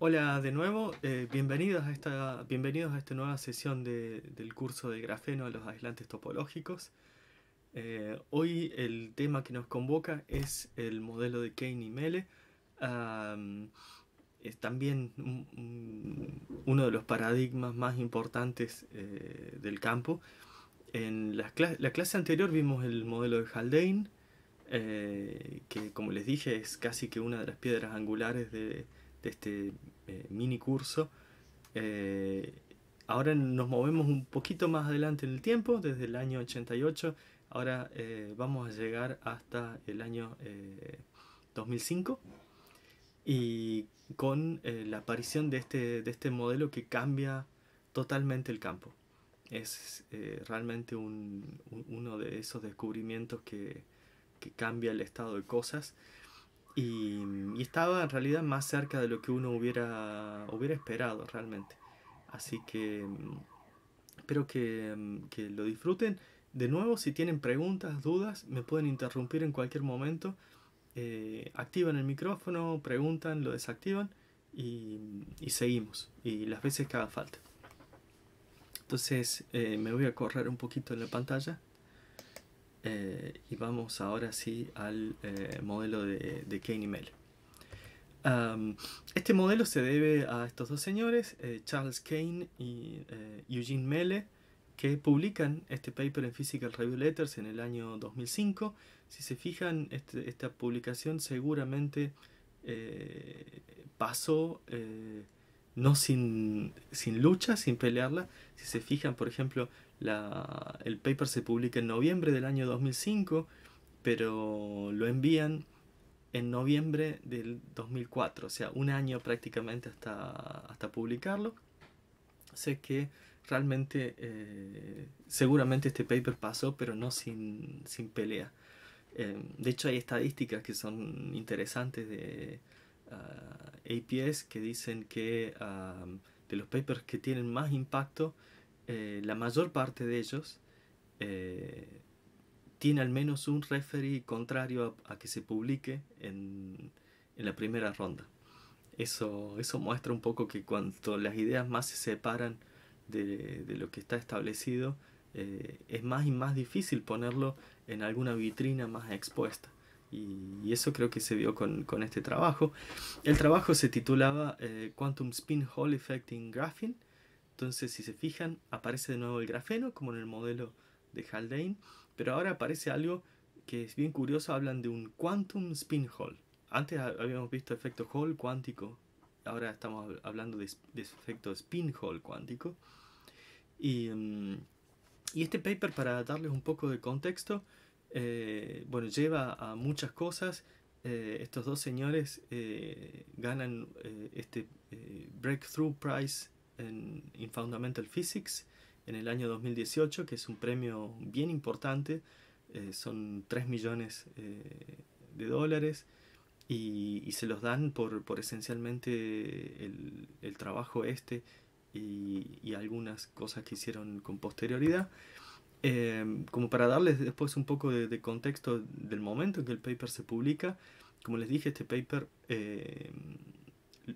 Hola de nuevo, eh, bienvenidos, a esta, bienvenidos a esta nueva sesión del curso de grafeno a los aislantes topológicos. Eh, hoy el tema que nos convoca es el modelo de Kane y Mele, es también uno de los paradigmas más importantes eh, del campo. En la, la, clase anterior vimos el modelo de Haldane, que como les dije es casi que una de las piedras angulares de, este eh, mini curso. Eh, ahora nos movemos un poquito más adelante en el tiempo, desde el año 88. Ahora eh, vamos a llegar hasta el año 2005 y con la aparición de este, de este modelo que cambia totalmente el campo. Es realmente un, uno de esos descubrimientos que, que cambia el estado de cosas. Y, estaba en realidad más cerca de lo que uno hubiera, hubiera esperado realmente. Así que mm, espero mm, que, lo disfruten. De nuevo, si tienen preguntas, dudas, me pueden interrumpir en cualquier momento. Eh, activan el micrófono, preguntan, lo desactivan y, mm, y, seguimos. Y las veces que haga falta. Entonces eh, me voy a correr un poquito en la pantalla. Eh, y vamos ahora sí al eh, modelo de, Kane y Mele. este modelo se debe a estos dos señores, eh, Charles Kane y Eugene Mele, que publican este paper en Physical Review Letters en el año 2005. Si se fijan, este, esta publicación seguramente pasó no sin, lucha, sin pelearla. Si se fijan, por ejemplo, el paper se publica en noviembre del año 2005, pero lo envían en noviembre del 2004, o sea, un año prácticamente hasta, hasta publicarlo. Sé que realmente, eh, seguramente este paper pasó, pero no sin, pelea. Eh, de hecho, hay estadísticas que son interesantes de, eh, APS que dicen que um, de los papers que tienen más impacto, eh, la mayor parte de ellos eh, tiene al menos un referee contrario a, que se publique en, en, la primera ronda. Eso, eso muestra un poco que cuanto las ideas más se separan de, de lo que está establecido, es más y más difícil ponerlo en alguna vitrina más expuesta. Y, eso creo que se vio con, este trabajo. El trabajo se titulaba eh, Quantum Spin Hall Effect in Graphene. Entonces, si se fijan, aparece de nuevo el grafeno, como en el modelo de Haldane, pero ahora aparece algo que es bien curioso, hablan de un quantum spin Hall Antes habíamos visto efecto Hall cuántico, ahora estamos hablando de, efecto spin Hall cuántico. Y, mm, y, este paper, para darles un poco de contexto, eh, bueno, lleva a muchas cosas. Eh, estos dos señores eh, ganan este Breakthrough Prize en, in Fundamental Physics en el año 2018, que es un premio bien importante, son 3 millones de dólares y, se los dan por, por esencialmente el, trabajo este y, algunas cosas que hicieron con posterioridad. Em, como para darles después un poco de, contexto del momento en que el paper se publica, como les dije, este paper em,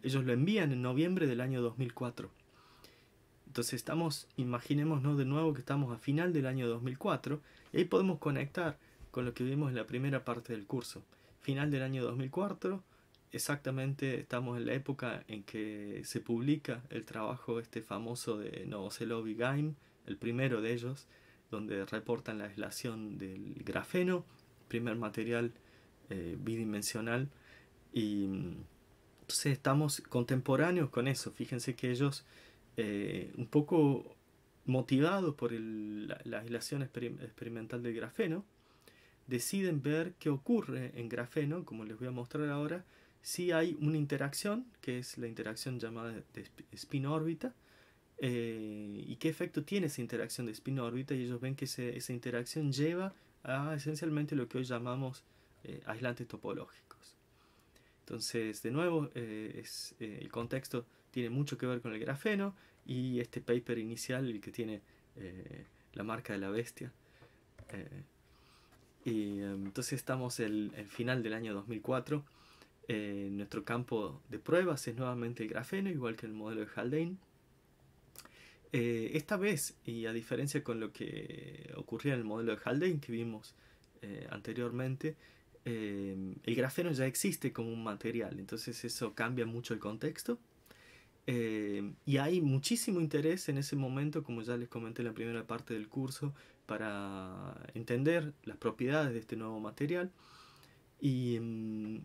ellos lo envían en noviembre del año 2004. Entonces estamos, imaginémonos de nuevo que estamos a final del año 2004 y ahí podemos conectar con lo que vimos en la primera parte del curso. Final del año 2004, exactamente estamos en la época en que se publica el trabajo este famoso de Novoselov y Gaim, el primero de ellos, donde reportan la aislación del grafeno, primer material eh, bidimensional. Y mm, entonces estamos contemporáneos con eso. Fíjense que ellos, eh, un poco motivados por la, aislación experimental del grafeno, deciden ver qué ocurre en grafeno, como les voy a mostrar ahora, si hay una interacción, que es la interacción llamada de spin órbita, eh, y qué efecto tiene esa interacción de espino órbita y ellos ven que esa interacción lleva a esencialmente lo que hoy llamamos eh, aislantes topológicos. Entonces, de nuevo, eh, es, el contexto tiene mucho que ver con el grafeno y este paper inicial, el que tiene la marca de la bestia. y em, entonces estamos en el, final del año 2004. nuestro campo de pruebas es nuevamente el grafeno, igual que el modelo de Haldane eh, esta vez, y a diferencia con lo que ocurría en el modelo de Haldane que vimos eh, anteriormente, eh, el grafeno ya existe como un material, entonces eso cambia mucho el contexto. y hay muchísimo interés en ese momento, como ya les comenté en la primera parte del curso, para entender las propiedades de este nuevo material. Y mm,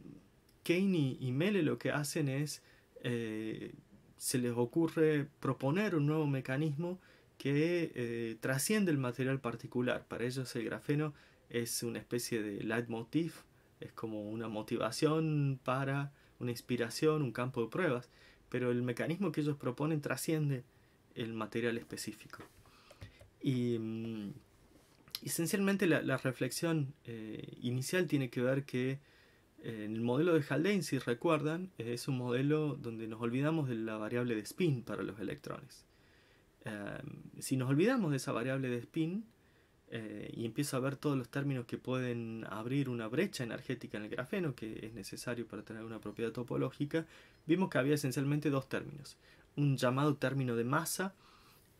Kane y Mele lo que hacen es se les ocurre proponer un nuevo mecanismo que eh, trasciende el material particular. Para ellos el grafeno es una especie de leitmotiv, es como una motivación para una inspiración, un campo de pruebas, pero el mecanismo que ellos proponen trasciende el material específico. Y mm, esencialmente la, reflexión eh, inicial tiene que ver que el modelo de Haldane, si recuerdan, es un modelo donde nos olvidamos de la variable de spin para los electrones. Eh, si nos olvidamos de esa variable de spin eh, y empiezo a ver todos los términos que pueden abrir una brecha energética en el grafeno, que es necesario para tener una propiedad topológica, vimos que había esencialmente dos términos. Un llamado término de masa,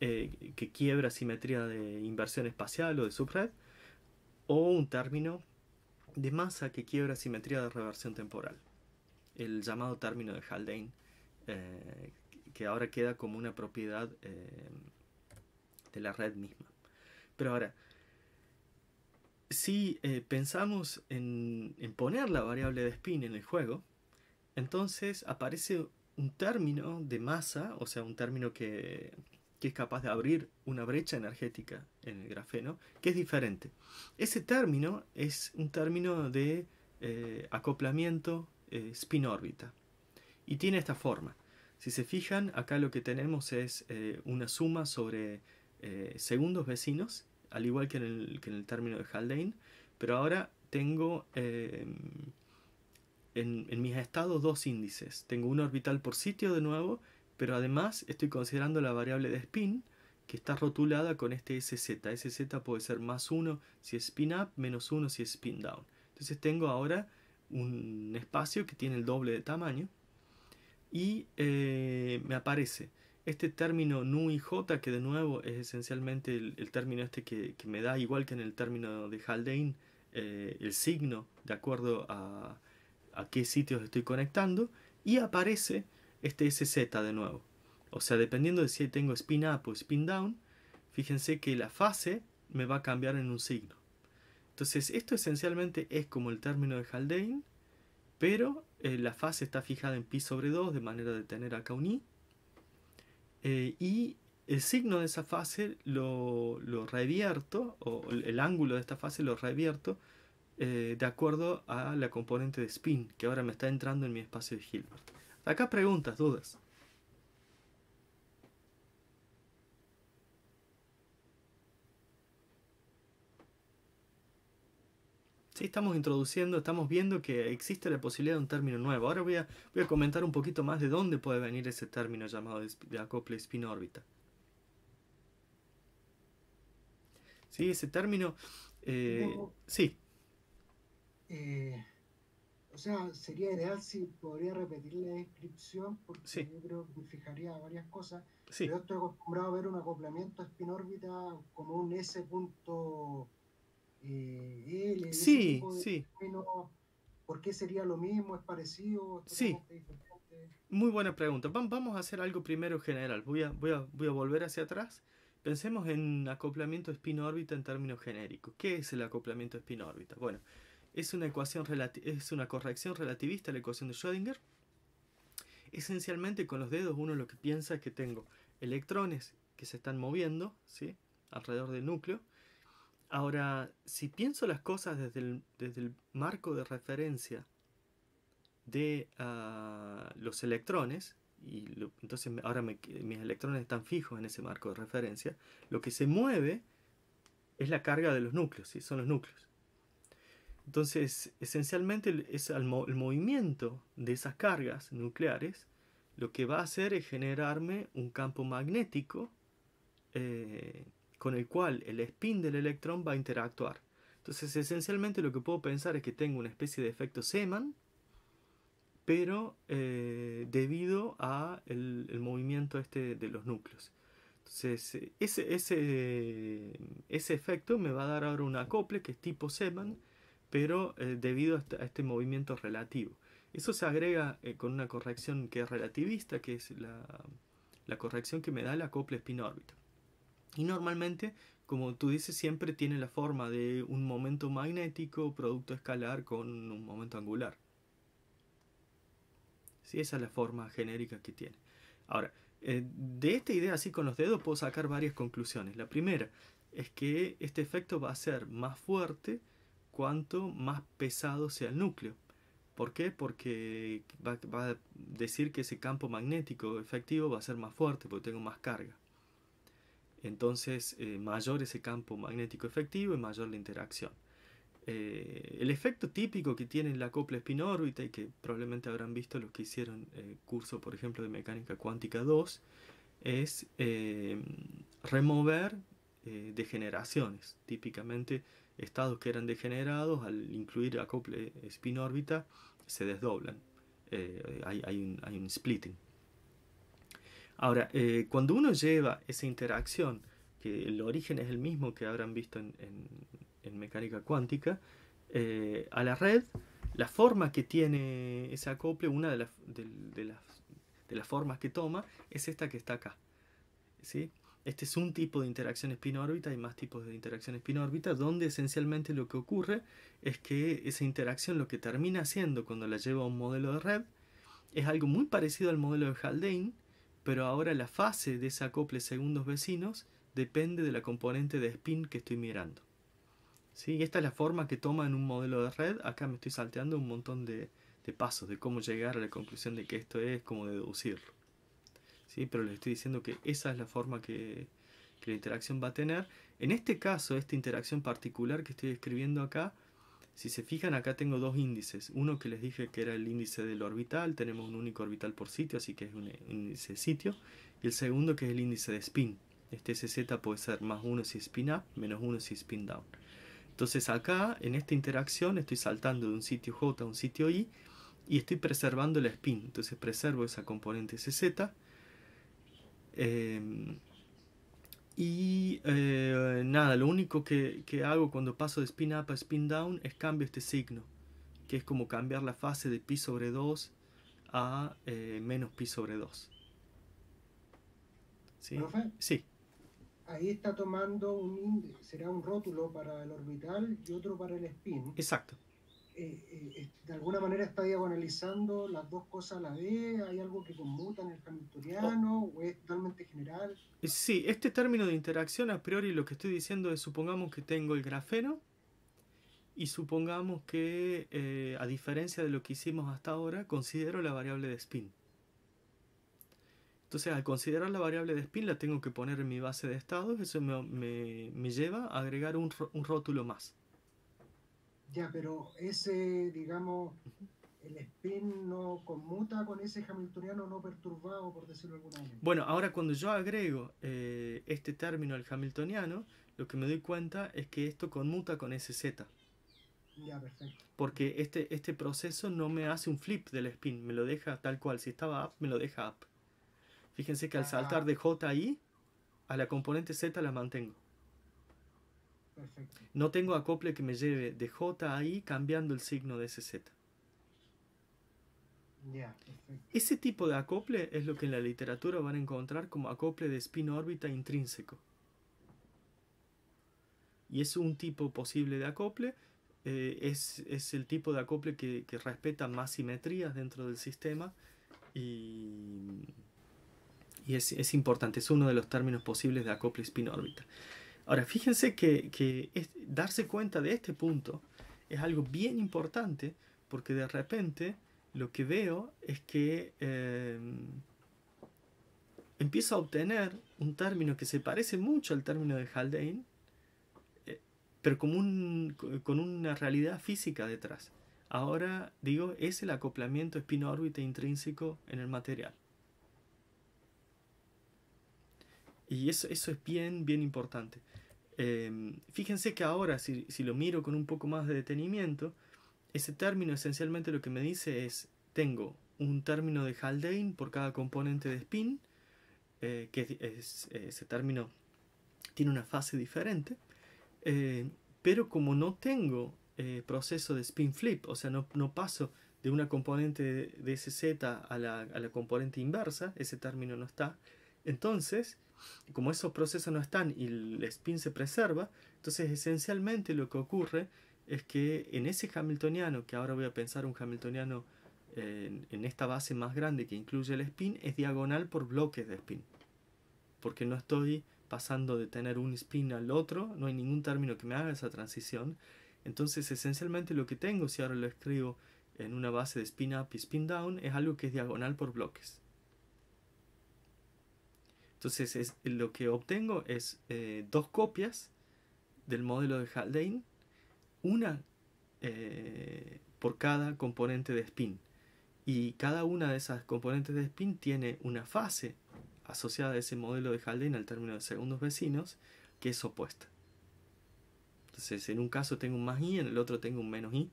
eh, que quiebra simetría de inversión espacial o de subred, o un término de masa que quiebra simetría de reversión temporal. El llamado término de Haldane, eh, que ahora queda como una propiedad eh, de la red misma. Pero ahora, si eh, pensamos en, poner la variable de spin en el juego, entonces aparece un término de masa, o sea, un término que que es capaz de abrir una brecha energética en el grafeno, que es diferente. Ese término es un término de eh, acoplamiento eh, spin-órbita y tiene esta forma. Si se fijan, acá lo que tenemos es eh, una suma sobre segundos vecinos, al igual que en, el, término de Haldane, pero ahora tengo en, en mis estados dos índices. Tengo un orbital por sitio de nuevo pero además estoy considerando la variable de spin que está rotulada con este SZ. SZ puede ser más 1 si es spin up, menos 1 si es spin down. Entonces tengo ahora un espacio que tiene el doble de tamaño y eh, me aparece este término nu y j, que de nuevo es esencialmente el, término este que, me da, igual que en el término de Haldane, eh, el signo de acuerdo a, a qué sitios estoy conectando, y aparece este es Z de nuevo. O sea, dependiendo de si tengo spin up o spin down, fíjense que la fase me va a cambiar en un signo. Entonces, esto esencialmente es como el término de Haldane, pero eh, la fase está fijada en pi sobre 2, de manera de tener acá un i. Eh, y el signo de esa fase lo, lo, revierto, o el ángulo de esta fase lo revierto eh, de acuerdo a la componente de spin, que ahora me está entrando en mi espacio de Hilbert. Acá preguntas, dudas. Sí, estamos introduciendo, estamos viendo que existe la posibilidad de un término nuevo. Ahora voy a, voy a comentar un poquito más de dónde puede venir ese término llamado de, acople spin órbita Sí, ese término... Eh, sí. Eh, o sea, sería ideal si podría repetir la descripción, porque yo creo que fijaría varias cosas. Sí. Pero yo estoy acostumbrado a ver un acoplamiento spin órbita como un S. Eh, L, sí, sí. ¿Por qué sería lo mismo? ¿Es parecido? sí. Muy buena pregunta. Vamos a hacer algo primero general. Voy a, voy a, voy a volver hacia atrás. Pensemos en acoplamiento spin órbita en términos genéricos. ¿Qué es el acoplamiento spin órbita? Bueno, es una, ecuación es una corrección relativista a la ecuación de Schrödinger. Esencialmente con los dedos uno lo que piensa es que tengo electrones que se están moviendo ¿sí? alrededor del núcleo. Ahora, si pienso las cosas desde el, marco de referencia de ah, los electrones, y entonces ahora mis electrones están fijos en ese marco de referencia, lo que se mueve es la carga de los núcleos, ¿sí? son los núcleos. Entonces, esencialmente es el, movimiento de esas cargas nucleares lo que va a hacer es generarme un campo magnético eh, con el cual el spin del electrón va a interactuar. Entonces, esencialmente lo que puedo pensar es que tengo una especie de efecto Seman, pero eh, debido a el, movimiento este de los núcleos. Entonces, ese, ese, ese efecto me va a dar ahora un acople que es tipo Seman, pero eh, debido este, a este, movimiento relativo. Eso se agrega eh, con una corrección que es relativista, que es la, corrección que me da la spin órbita. Y normalmente, como tú dices, siempre tiene la forma de un momento magnético producto escalar con un momento angular. Sí, esa es la forma genérica que tiene. Ahora, eh, de esta idea así con los dedos puedo sacar varias conclusiones. La primera es que este efecto va a ser más fuerte cuanto más pesado sea el núcleo. ¿Por qué? Porque va, a decir que ese campo magnético efectivo va a ser más fuerte porque tengo más carga. Entonces, eh, mayor ese campo magnético efectivo y mayor la interacción. Eh, el efecto típico que tiene la copla espinórbita y que probablemente habrán visto los que hicieron el eh, curso, por ejemplo, de mecánica cuántica 2, es remover degeneraciones. Típicamente estados que eran degenerados, al incluir acople spin-órbita, se desdoblan. Eh, hay, hay, un, splitting. Ahora, eh, cuando uno lleva esa interacción, que el origen es el mismo que habrán visto en, mecánica cuántica, eh, a la red, la forma que tiene ese acople, una de, las, de las formas que toma, es esta que está acá. ¿sí? Este es un tipo de interacción spin órbita hay más tipos de interacción spin órbita donde esencialmente lo que ocurre es que esa interacción lo que termina haciendo cuando la lleva a un modelo de red es algo muy parecido al modelo de Haldane, pero ahora la fase de ese acople segundos vecinos depende de la componente de spin que estoy mirando. ¿Sí? Esta es la forma que toma en un modelo de red. Acá me estoy salteando un montón de, de pasos de cómo llegar a la conclusión de que esto es, cómo deducirlo pero les estoy diciendo que esa es la forma que, la interacción va a tener. En este caso, esta interacción particular que estoy escribiendo acá, si se fijan acá tengo dos índices, uno que les dije que era el índice del orbital, tenemos un único orbital por sitio, así que es un índice de sitio, y el segundo que es el índice de spin. Este SZ puede ser más uno si spin up, menos uno si spin down. Entonces acá, en esta interacción, estoy saltando de un sitio J a un sitio I, y estoy preservando el spin, entonces preservo esa componente SZ, Em, y eh, nada, lo único que, hago cuando paso de spin up a spin down es cambio este signo, que es como cambiar la fase de pi sobre 2 a eh, menos pi sobre 2. ¿Sí? ¿Profe? Sí. Ahí está tomando un índice, será un rótulo para el orbital y otro para el spin. Exacto. Eh, eh, eh, de alguna manera está diagonalizando las dos cosas a la vez? ¿Hay algo que conmuta en el hamiltoniano oh. o es totalmente general? Sí, este término de interacción a priori lo que estoy diciendo es supongamos que tengo el grafeno y supongamos que, a diferencia de lo que hicimos hasta ahora, considero la variable de spin. Entonces, al considerar la variable de spin, la tengo que poner en mi base de estados. Eso me, me, lleva a agregar un rótulo más. Ya, pero ese, digamos, el spin no conmuta con ese hamiltoniano no perturbado, por decirlo de alguna manera. Bueno, ahora cuando yo agrego eh, este término al hamiltoniano, lo que me doy cuenta es que esto conmuta con ese Z. Ya, perfecto. Porque este, este proceso no me hace un flip del spin, me lo deja tal cual. Si estaba up, me lo deja up. Fíjense que al saltar de J a I, a la componente Z la mantengo. No tengo acople que me lleve de J a I cambiando el signo de ese Z. ese tipo de acople es lo que en la literatura van a encontrar como acople de spin órbita intrínseco. Y es un tipo posible de acople, eh, es, el tipo de acople que, que, respeta más simetrías dentro del sistema y, es, es importante, es uno de los términos posibles de acople spin órbita. Ahora, fíjense que, darse cuenta de este punto es algo bien importante porque de repente lo que veo es que em, empiezo a obtener un término que se parece mucho al término de Haldane, eh, pero con, con una realidad física detrás. Ahora digo, es el acoplamiento espino-órbita intrínseco en el material. Y eso, es bien, bien importante. Em, fíjense que ahora, si, lo miro con un poco más de detenimiento, ese término esencialmente lo que me dice es, tengo un término de Haldane por cada componente de spin, eh, que ese término tiene una fase diferente, eh, pero como no tengo eh, proceso de spin flip, o sea, no, paso de una componente de, de ese Z a la, a la componente inversa, ese término no está, entonces como esos procesos no están y el spin se preserva, entonces esencialmente lo que ocurre es que en ese Hamiltoniano, que ahora voy a pensar un Hamiltoniano en, eh, en esta base más grande que incluye el spin, es diagonal por bloques de spin. Porque no estoy pasando de tener un spin al otro, no hay ningún término que me haga esa transición. Entonces esencialmente lo que tengo, si ahora lo escribo en una base de spin up y spin down, es algo que es diagonal por bloques. Entonces es, lo que obtengo es eh, dos copias del modelo de Haldane, una eh, por cada componente de spin. Y cada una de esas componentes de spin tiene una fase asociada a ese modelo de Haldane al término de segundos vecinos que es opuesta. Entonces en un caso tengo un más i, en el otro tengo un menos i.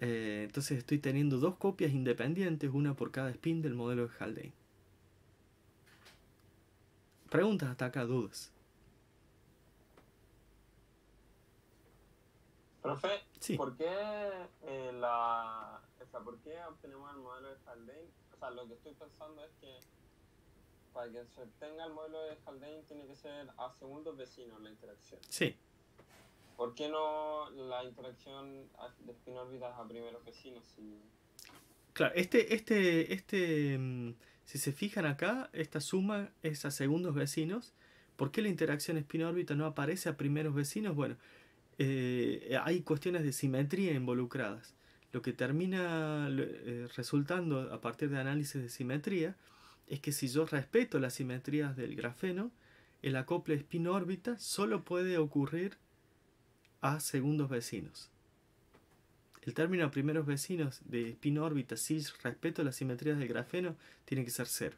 Eh, entonces estoy teniendo dos copias independientes, una por cada spin del modelo de Haldane. Preguntas ataca dudas. Profe, ¿por qué eh, la, o sea, ¿por obtenemos el modelo de Haldane? O sea, lo que estoy pensando es que para que se obtenga el modelo de Haldane tiene que ser a segundos vecinos la interacción. Sí. ¿Por qué no la interacción de spin a primeros vecinos? Claro, este, este, este mm, si se fijan acá, esta suma es a segundos vecinos. ¿Por qué la interacción espinórbita órbita no aparece a primeros vecinos? Bueno, eh, hay cuestiones de simetría involucradas. Lo que termina eh, resultando a partir de análisis de simetría es que si yo respeto las simetrías del grafeno, el acople espín-órbita solo puede ocurrir a segundos vecinos. El término primeros vecinos de spin órbita si respeto a las simetrías del grafeno tiene que ser cero.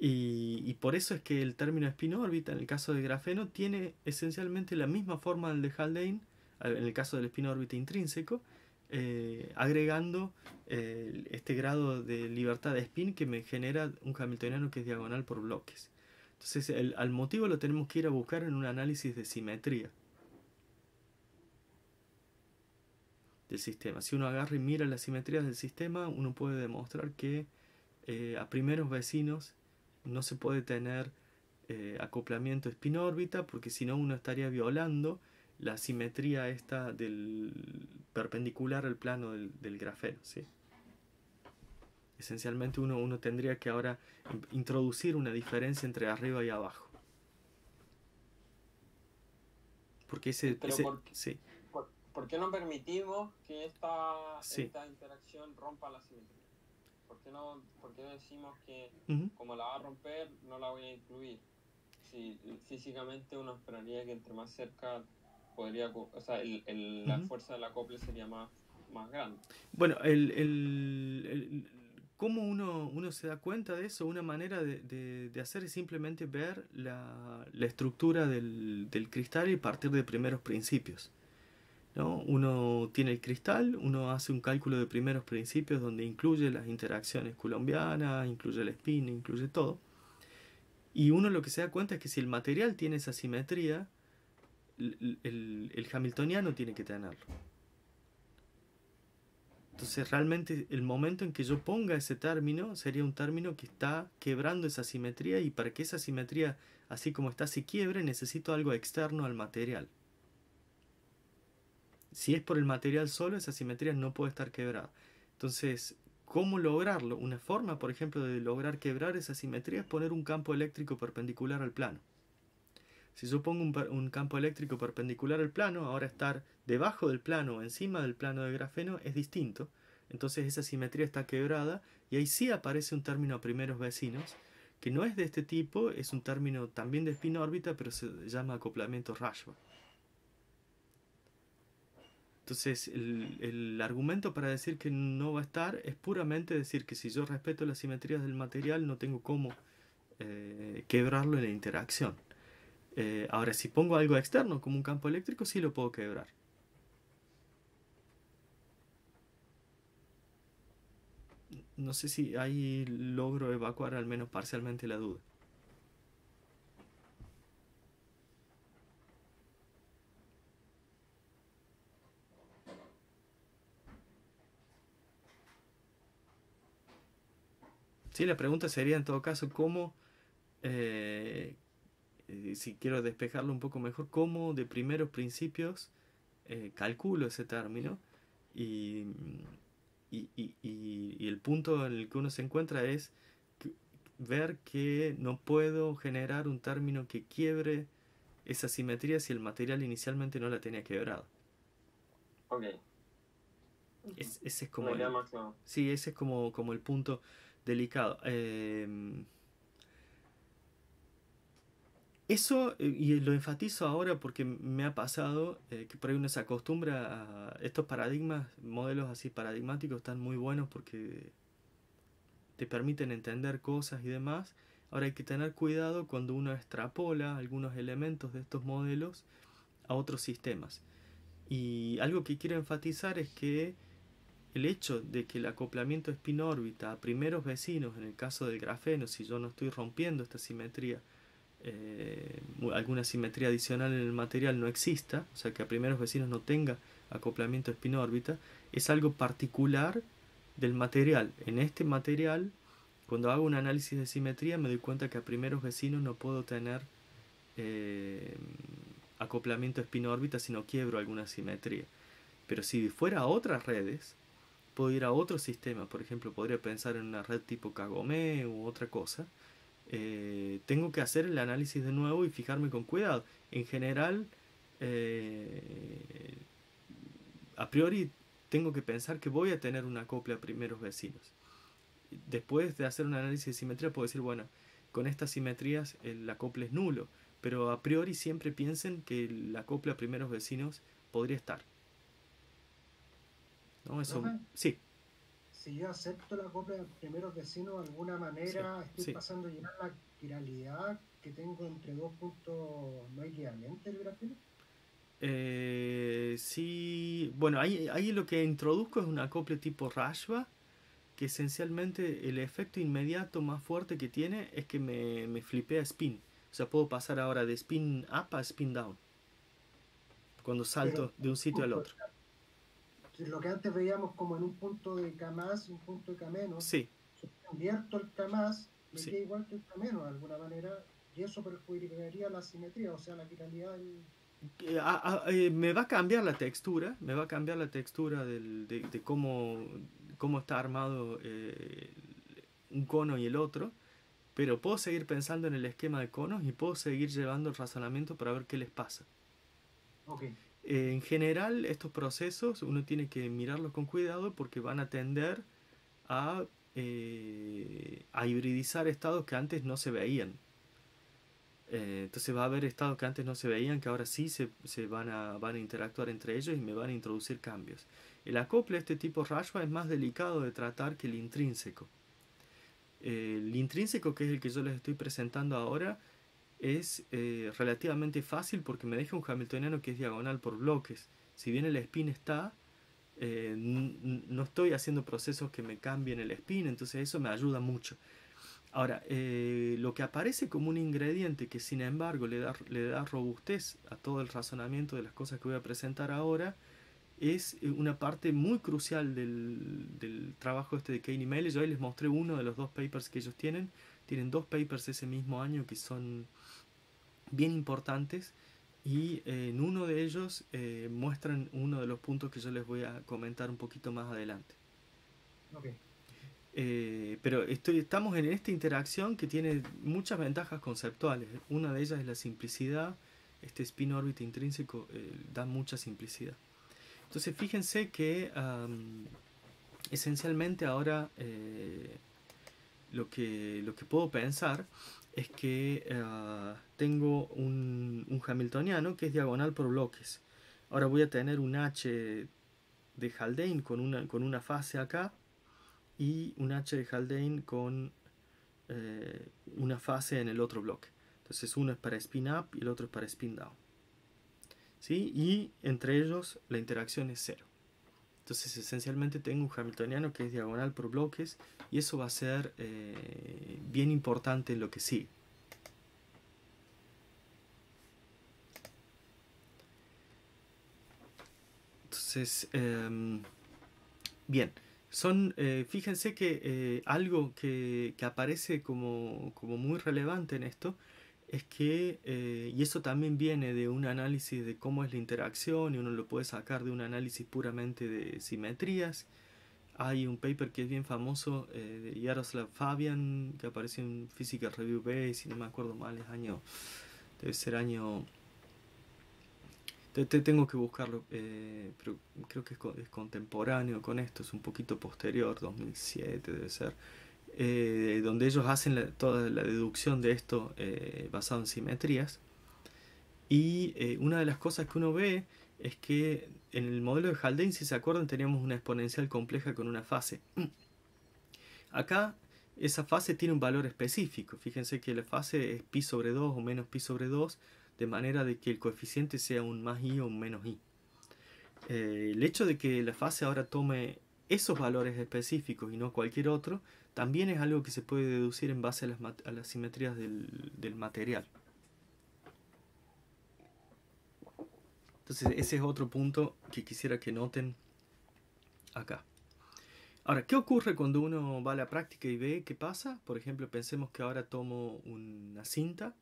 Y, por eso es que el término spin órbita en el caso del grafeno tiene esencialmente la misma forma del de Haldane, en el caso del spin órbita intrínseco, eh, agregando eh, este grado de libertad de spin que me genera un hamiltoniano que es diagonal por bloques. Entonces el, al motivo lo tenemos que ir a buscar en un análisis de simetría. del sistema. Si uno agarra y mira las simetrías del sistema, uno puede demostrar que eh, a primeros vecinos no se puede tener eh, acoplamiento espinórbita porque si no uno estaría violando la simetría esta del perpendicular al plano del, del grafeno. ¿sí? Esencialmente uno, tendría que ahora introducir una diferencia entre arriba y abajo. Porque ese... sí. ¿Por qué no permitimos que esta, interacción rompa la simetría? ¿Por qué no, decimos que como la va a romper, no la voy a incluir? Si físicamente uno esperaría que entre más cerca podría, o sea, el, el, la fuerza sería más, grande. Bueno, el, el ¿Cómo uno, uno, se da cuenta de eso? Una manera de, de, hacer es simplemente ver la, la estructura del, del, cristal y partir de primeros principios. Uno tiene el cristal, uno hace un cálculo de primeros principios donde incluye las interacciones colombianas, incluye el spin, incluye todo. Y uno lo que se da cuenta es que si el material tiene esa simetría, el hamiltoniano tiene que tenerlo. Entonces realmente el momento en que yo ponga ese término sería un término que está quebrando esa simetría y para que esa simetría, así como está, se quiebre, necesito algo externo al material si es por el material solo, esa simetría no puede estar quebrada. Entonces, ¿cómo lograrlo? Una forma, por ejemplo, de lograr quebrar esa simetría es poner un campo eléctrico perpendicular al plano. Si yo pongo un, campo eléctrico perpendicular al plano, ahora estar debajo del plano o encima del plano de grafeno es distinto. Entonces esa simetría está quebrada y ahí sí aparece un término a primeros vecinos, que no es de este tipo, es un término también de espina órbita, pero se llama acoplamiento Rashba. Entonces, el, argumento para decir que no va a estar es puramente decir que si yo respeto las simetrías del material, no tengo cómo eh, quebrarlo en la interacción. Eh, ahora, si pongo algo externo, como un campo eléctrico, sí lo puedo quebrar. No sé si ahí logro evacuar al menos parcialmente la duda. Sí, la pregunta sería en todo caso cómo, eh, eh, si quiero despejarlo un poco mejor, cómo de primeros principios eh, calculo ese término y, el punto en el que uno se encuentra es ver que no puedo generar un término que quiebre esa simetría si el material inicialmente no la tenía quebrado. Ok. ese es como... sí, ese es como, como el punto delicado. Em, eso, y lo enfatizo ahora porque me ha pasado eh, que por ahí uno se acostumbra a estos paradigmas, modelos así paradigmáticos, están muy buenos porque te permiten entender cosas y demás. Ahora hay que tener cuidado cuando uno extrapola algunos elementos de estos modelos a otros sistemas. Y algo que quiero enfatizar es que el hecho de que el acoplamiento espinórbita a primeros vecinos, en el caso del grafeno, si yo no estoy rompiendo esta simetría, eh, alguna simetría adicional en el material no exista, o sea que a primeros vecinos no tenga acoplamiento spin órbita es algo particular del material. En este material, cuando hago un análisis de simetría, me doy cuenta que a primeros vecinos no puedo tener eh, acoplamiento espinórbita órbita si no quiebro alguna simetría. Pero si fuera a otras redes, puedo ir a otro sistema, por ejemplo, podría pensar en una red tipo Kagome u otra cosa, eh, tengo que hacer el análisis de nuevo y fijarme con cuidado. En general, eh, a priori tengo que pensar que voy a tener una copia a primeros vecinos. Después de hacer un análisis de simetría, puedo decir, bueno, con estas simetrías eh, la acople es nulo, pero a priori siempre piensen que la copla a primeros vecinos podría estar. Si yo acepto la copia de primeros vecinos, de alguna manera estoy pasando a llenar la viralidad que tengo entre dos puntos no equivalentes el gráfico. Eh, sí, bueno, ahí, ahí, lo que introduzco es una copia tipo Rashba, que esencialmente el efecto inmediato más fuerte que tiene es que me, me flipea spin. O sea, puedo pasar ahora de spin up a spin down. Cuando salto de un sitio al otro lo que antes veíamos como en un punto de K y un punto de K menos, si invierto el K más, me queda igual que el K de alguna manera, y eso perjudicaría la simetría, o sea, la quiralidad eh, eh, me va a cambiar la textura, me va a cambiar la textura del, de, cómo, cómo está armado eh, un cono y el otro, pero puedo seguir pensando en el esquema de conos y puedo seguir llevando el razonamiento para ver qué les pasa. Okay. Eh, en general, estos procesos uno tiene que mirarlos con cuidado porque van a tender a, eh, hibridizar estados que antes no se veían. Eh, entonces va a haber estados que antes no se veían, que ahora sí se, van, a, interactuar entre ellos y me van a introducir cambios. El acople a este tipo Rashwa es más delicado de tratar que el intrínseco. el intrínseco, que es el que yo les estoy presentando ahora, es eh, relativamente fácil porque me deja un hamiltoniano que es diagonal por bloques. Si bien el spin está, eh, no estoy haciendo procesos que me cambien el spin, entonces eso me ayuda mucho. Ahora, eh, lo que aparece como un ingrediente que sin embargo le da, le da robustez a todo el razonamiento de las cosas que voy a presentar ahora, es una parte muy crucial del, trabajo este de Kane y Mele, Yo les mostré uno de los dos papers que ellos tienen. Tienen dos papers ese mismo año que son bien importantes y eh, en uno de ellos eh, muestran uno de los puntos que yo les voy a comentar un poquito más adelante. Eh, pero estoy, estamos en esta interacción que tiene muchas ventajas conceptuales. Una de ellas es la simplicidad. Este spin orbit intrínseco da mucha simplicidad. Entonces fíjense que esencialmente ahora lo, que, lo que puedo pensar es que eh, tengo un, hamiltoniano que es diagonal por bloques. Ahora voy a tener un H de Haldane con una, con una fase acá y un H de Haldane con eh, una fase en el otro bloque. Entonces uno es para spin up y el otro es para spin down. ¿Sí? Y entre ellos la interacción es cero. Entonces esencialmente tengo un hamiltoniano que es diagonal por bloques y eso va a ser eh, bien importante en lo que sigue. Entonces, em, bien, son, eh, fíjense que eh, algo que, aparece como, como, muy relevante en esto es que, eh, y eso también viene de un análisis de cómo es la interacción, y uno lo puede sacar de un análisis puramente de simetrías. Hay un paper que es bien famoso eh, de Yaroslav Fabian, que apareció en Physical Review B, si no me acuerdo mal, es año, debe ser año... Te, tengo que buscarlo, eh, pero creo que es, es contemporáneo con esto, es un poquito posterior, 2007 debe ser. Eh, donde ellos hacen toda la deducción de esto eh, basado en simetrías. Y eh, una de las cosas que uno ve es que en el modelo de Haldane, si se acuerdan, teníamos una exponencial compleja con una fase. Acá esa fase tiene un valor específico. Fíjense que la fase es pi sobre 2 o menos pi sobre 2, de manera de que el coeficiente sea un más i o un menos i. el hecho de que la fase ahora tome esos valores específicos y no cualquier otro, también es algo que se puede deducir en base a las, simetrías del, material. Entonces ese es otro punto que quisiera que noten acá. Ahora, ¿qué ocurre cuando uno va a la práctica y ve qué pasa? Por ejemplo, pensemos que ahora tomo una cinta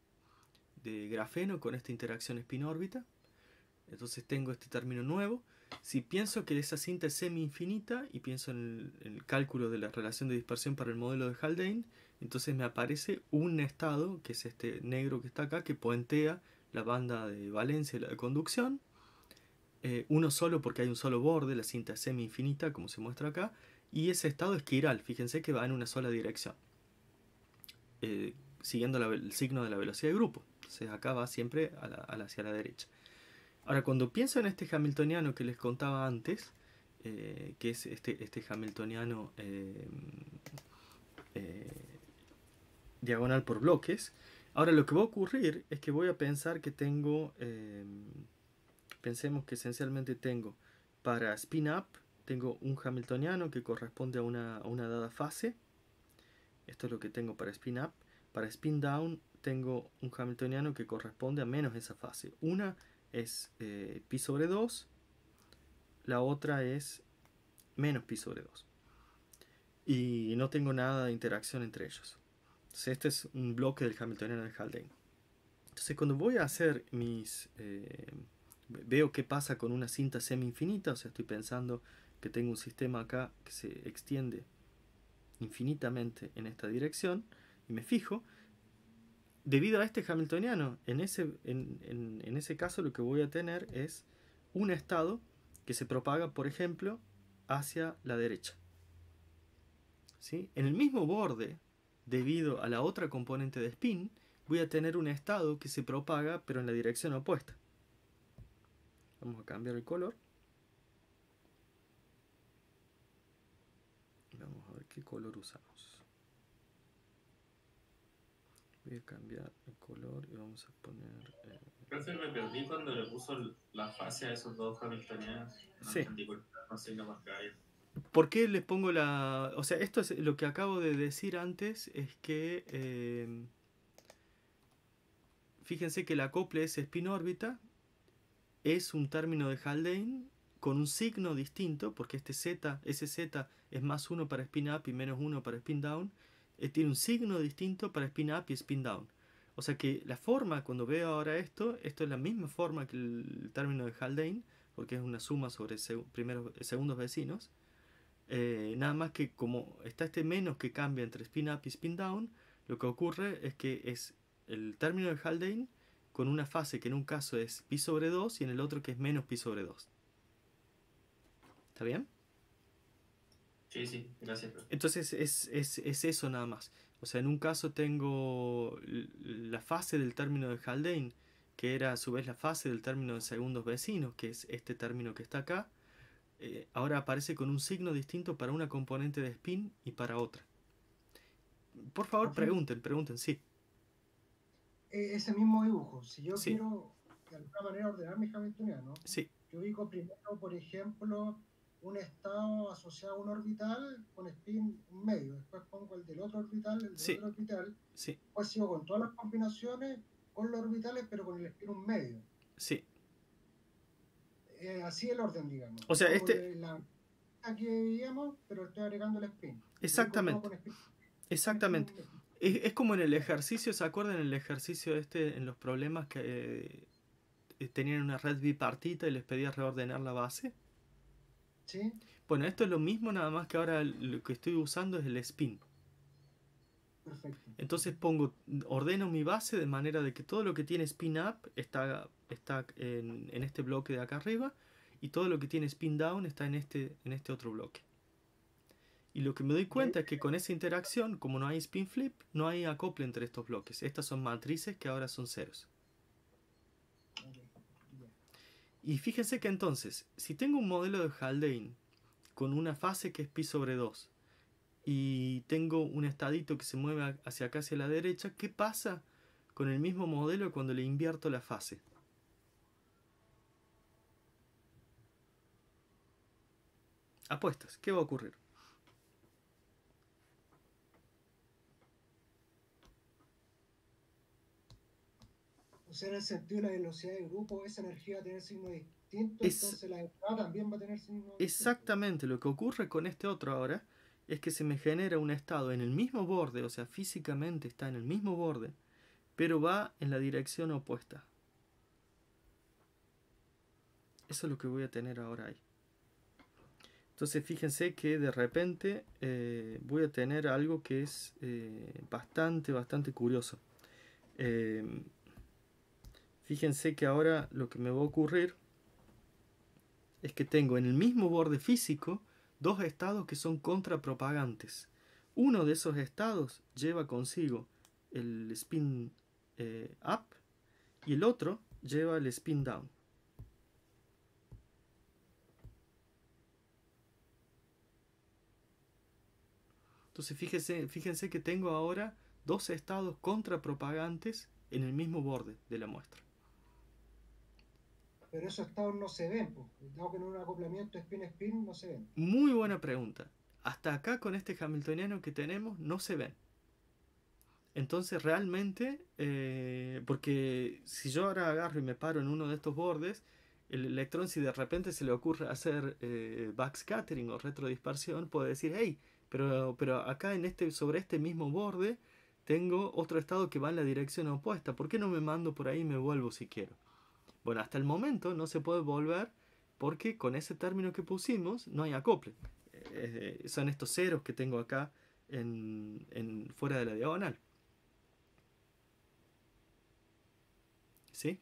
de grafeno con esta interacción espinórbita. órbita Entonces tengo este término nuevo si pienso que esa cinta es semi-infinita y pienso en el, cálculo de la relación de dispersión para el modelo de Haldane, entonces me aparece un estado, que es este negro que está acá, que puentea la banda de valencia y la de conducción. Eh, uno solo porque hay un solo borde, la cinta es semi-infinita, como se muestra acá, y ese estado es quiral, fíjense que va en una sola dirección, eh, siguiendo el signo de la velocidad de grupo. Entonces acá va siempre hacia la derecha. Ahora, cuando pienso en este hamiltoniano que les contaba antes, eh, que es este, este hamiltoniano eh, eh, diagonal por bloques, ahora lo que va a ocurrir es que voy a pensar que tengo, pensemos que esencialmente tengo para spin-up, tengo un hamiltoniano que corresponde a una, una dada fase, esto es lo que tengo para spin-up, para spin-down tengo un hamiltoniano que corresponde a menos esa fase, una es eh, pi sobre 2, la otra es menos pi sobre 2. Y no tengo nada de interacción entre ellos. Entonces este es un bloque del Hamiltoniano de Haldane. Entonces cuando voy a hacer mis... Eh, veo qué pasa con una cinta semi infinita, o sea, estoy pensando que tengo un sistema acá que se extiende infinitamente en esta dirección y me fijo, debido a este Hamiltoniano, en ese, en, ese caso lo que voy a tener es un estado que se propaga, por ejemplo, hacia la derecha. ¿Sí? En el mismo borde, debido a la otra componente de spin, voy a tener un estado que se propaga pero en la dirección opuesta. Vamos a cambiar el color. Vamos a ver qué color usamos voy a cambiar el color y vamos a poner eh, creo que me perdí cuando le puso la fase a esos dos hamiltonianos sí. ¿Por qué les pongo la.? O sea, esto es lo que acabo de decir antes: es que. Eh, fíjense que la acople es spin órbita, es un término de Haldane con un signo distinto, porque este Z, ese Z es más uno para spin up y menos uno para spin down. Eh, tiene un signo distinto para spin up y spin down. O sea que la forma, cuando veo ahora esto, esto es la misma forma que el término de Haldane, porque es una suma sobre primeros, eh, segundos vecinos. Eh, nada más que como está este menos que cambia entre spin up y spin down, lo que ocurre es que es el término de Haldane con una fase que en un caso es pi sobre 2 y en el otro que es menos pi sobre 2. ¿Está bien? Sí, gracias. Entonces es, eso nada más. O sea, en un caso tengo la fase del término de Haldane, que era a su vez la fase del término de segundos vecinos, que es este término que está acá. Eh, ahora aparece con un signo distinto para una componente de spin y para otra. Por favor, pregunten, pregunten, sí. E, ese mismo dibujo, si yo quiero de alguna manera ordenar mi ¿no? sí. yo ubico primero, por ejemplo, un estado asociado a un orbital con spin medio, después pongo el del otro orbital, el del otro orbital, sí. pues sigo con todas las combinaciones, con los orbitales, pero con el spin un medio. Sí. Eh, así el orden, digamos. O sea, este... aquí digamos pero estoy agregando el spin. Exactamente. Exactamente. Es, es, como en el ejercicio, ¿se acuerdan el ejercicio este en los problemas que eh, tenían una red bipartita y les pedía reordenar la base? Bueno, esto es lo mismo, nada más que ahora lo que estoy usando es el spin. Perfecto. Entonces pongo, ordeno mi base de manera de que todo lo que tiene spin up está, está en, este bloque de acá arriba y todo lo que tiene spin down está en este, en este otro bloque. Y lo que me doy cuenta es que con esa interacción, como no hay spin flip, no hay acople entre estos bloques. Estas son matrices que ahora son ceros. Y fíjense que entonces, si tengo un modelo de Haldane con una fase que es pi sobre 2 y tengo un estadito que se mueve hacia acá hacia la derecha, ¿qué pasa con el mismo modelo cuando le invierto la fase? Apuestas, ¿qué va a ocurrir? en el sentido de la velocidad grupo, esa energía va a tener entonces la también va a tener Exactamente, lo que ocurre con este otro ahora es que se me genera un estado en el mismo borde, o sea, físicamente está en el mismo borde, pero va en la dirección opuesta. Eso es lo que voy a tener ahora ahí. Entonces fíjense que de repente eh, voy a tener algo que es eh, bastante, bastante curioso. Eh, Fíjense que ahora lo que me va a ocurrir es que tengo en el mismo borde físico dos estados que son contrapropagantes. Uno de esos estados lleva consigo el spin eh, up y el otro lleva el spin down. Entonces fíjense, fíjense que tengo ahora dos estados contrapropagantes en el mismo borde de la muestra pero esos estados no se ven, que en un acoplamiento spin-spin no se ven. Muy buena pregunta. Hasta acá con este hamiltoniano que tenemos no se ven. Entonces realmente, eh, porque si yo ahora agarro y me paro en uno de estos bordes, el electrón si de repente se le ocurre hacer eh, backscattering o retrodispersión, puede decir, hey, pero, pero acá en este, sobre este mismo borde tengo otro estado que va en la dirección opuesta, ¿por qué no me mando por ahí y me vuelvo si quiero? Bueno, hasta el momento no se puede volver porque con ese término que pusimos no hay acople. Eh, eh, son estos ceros que tengo acá en, fuera de la diagonal. ¿Sí?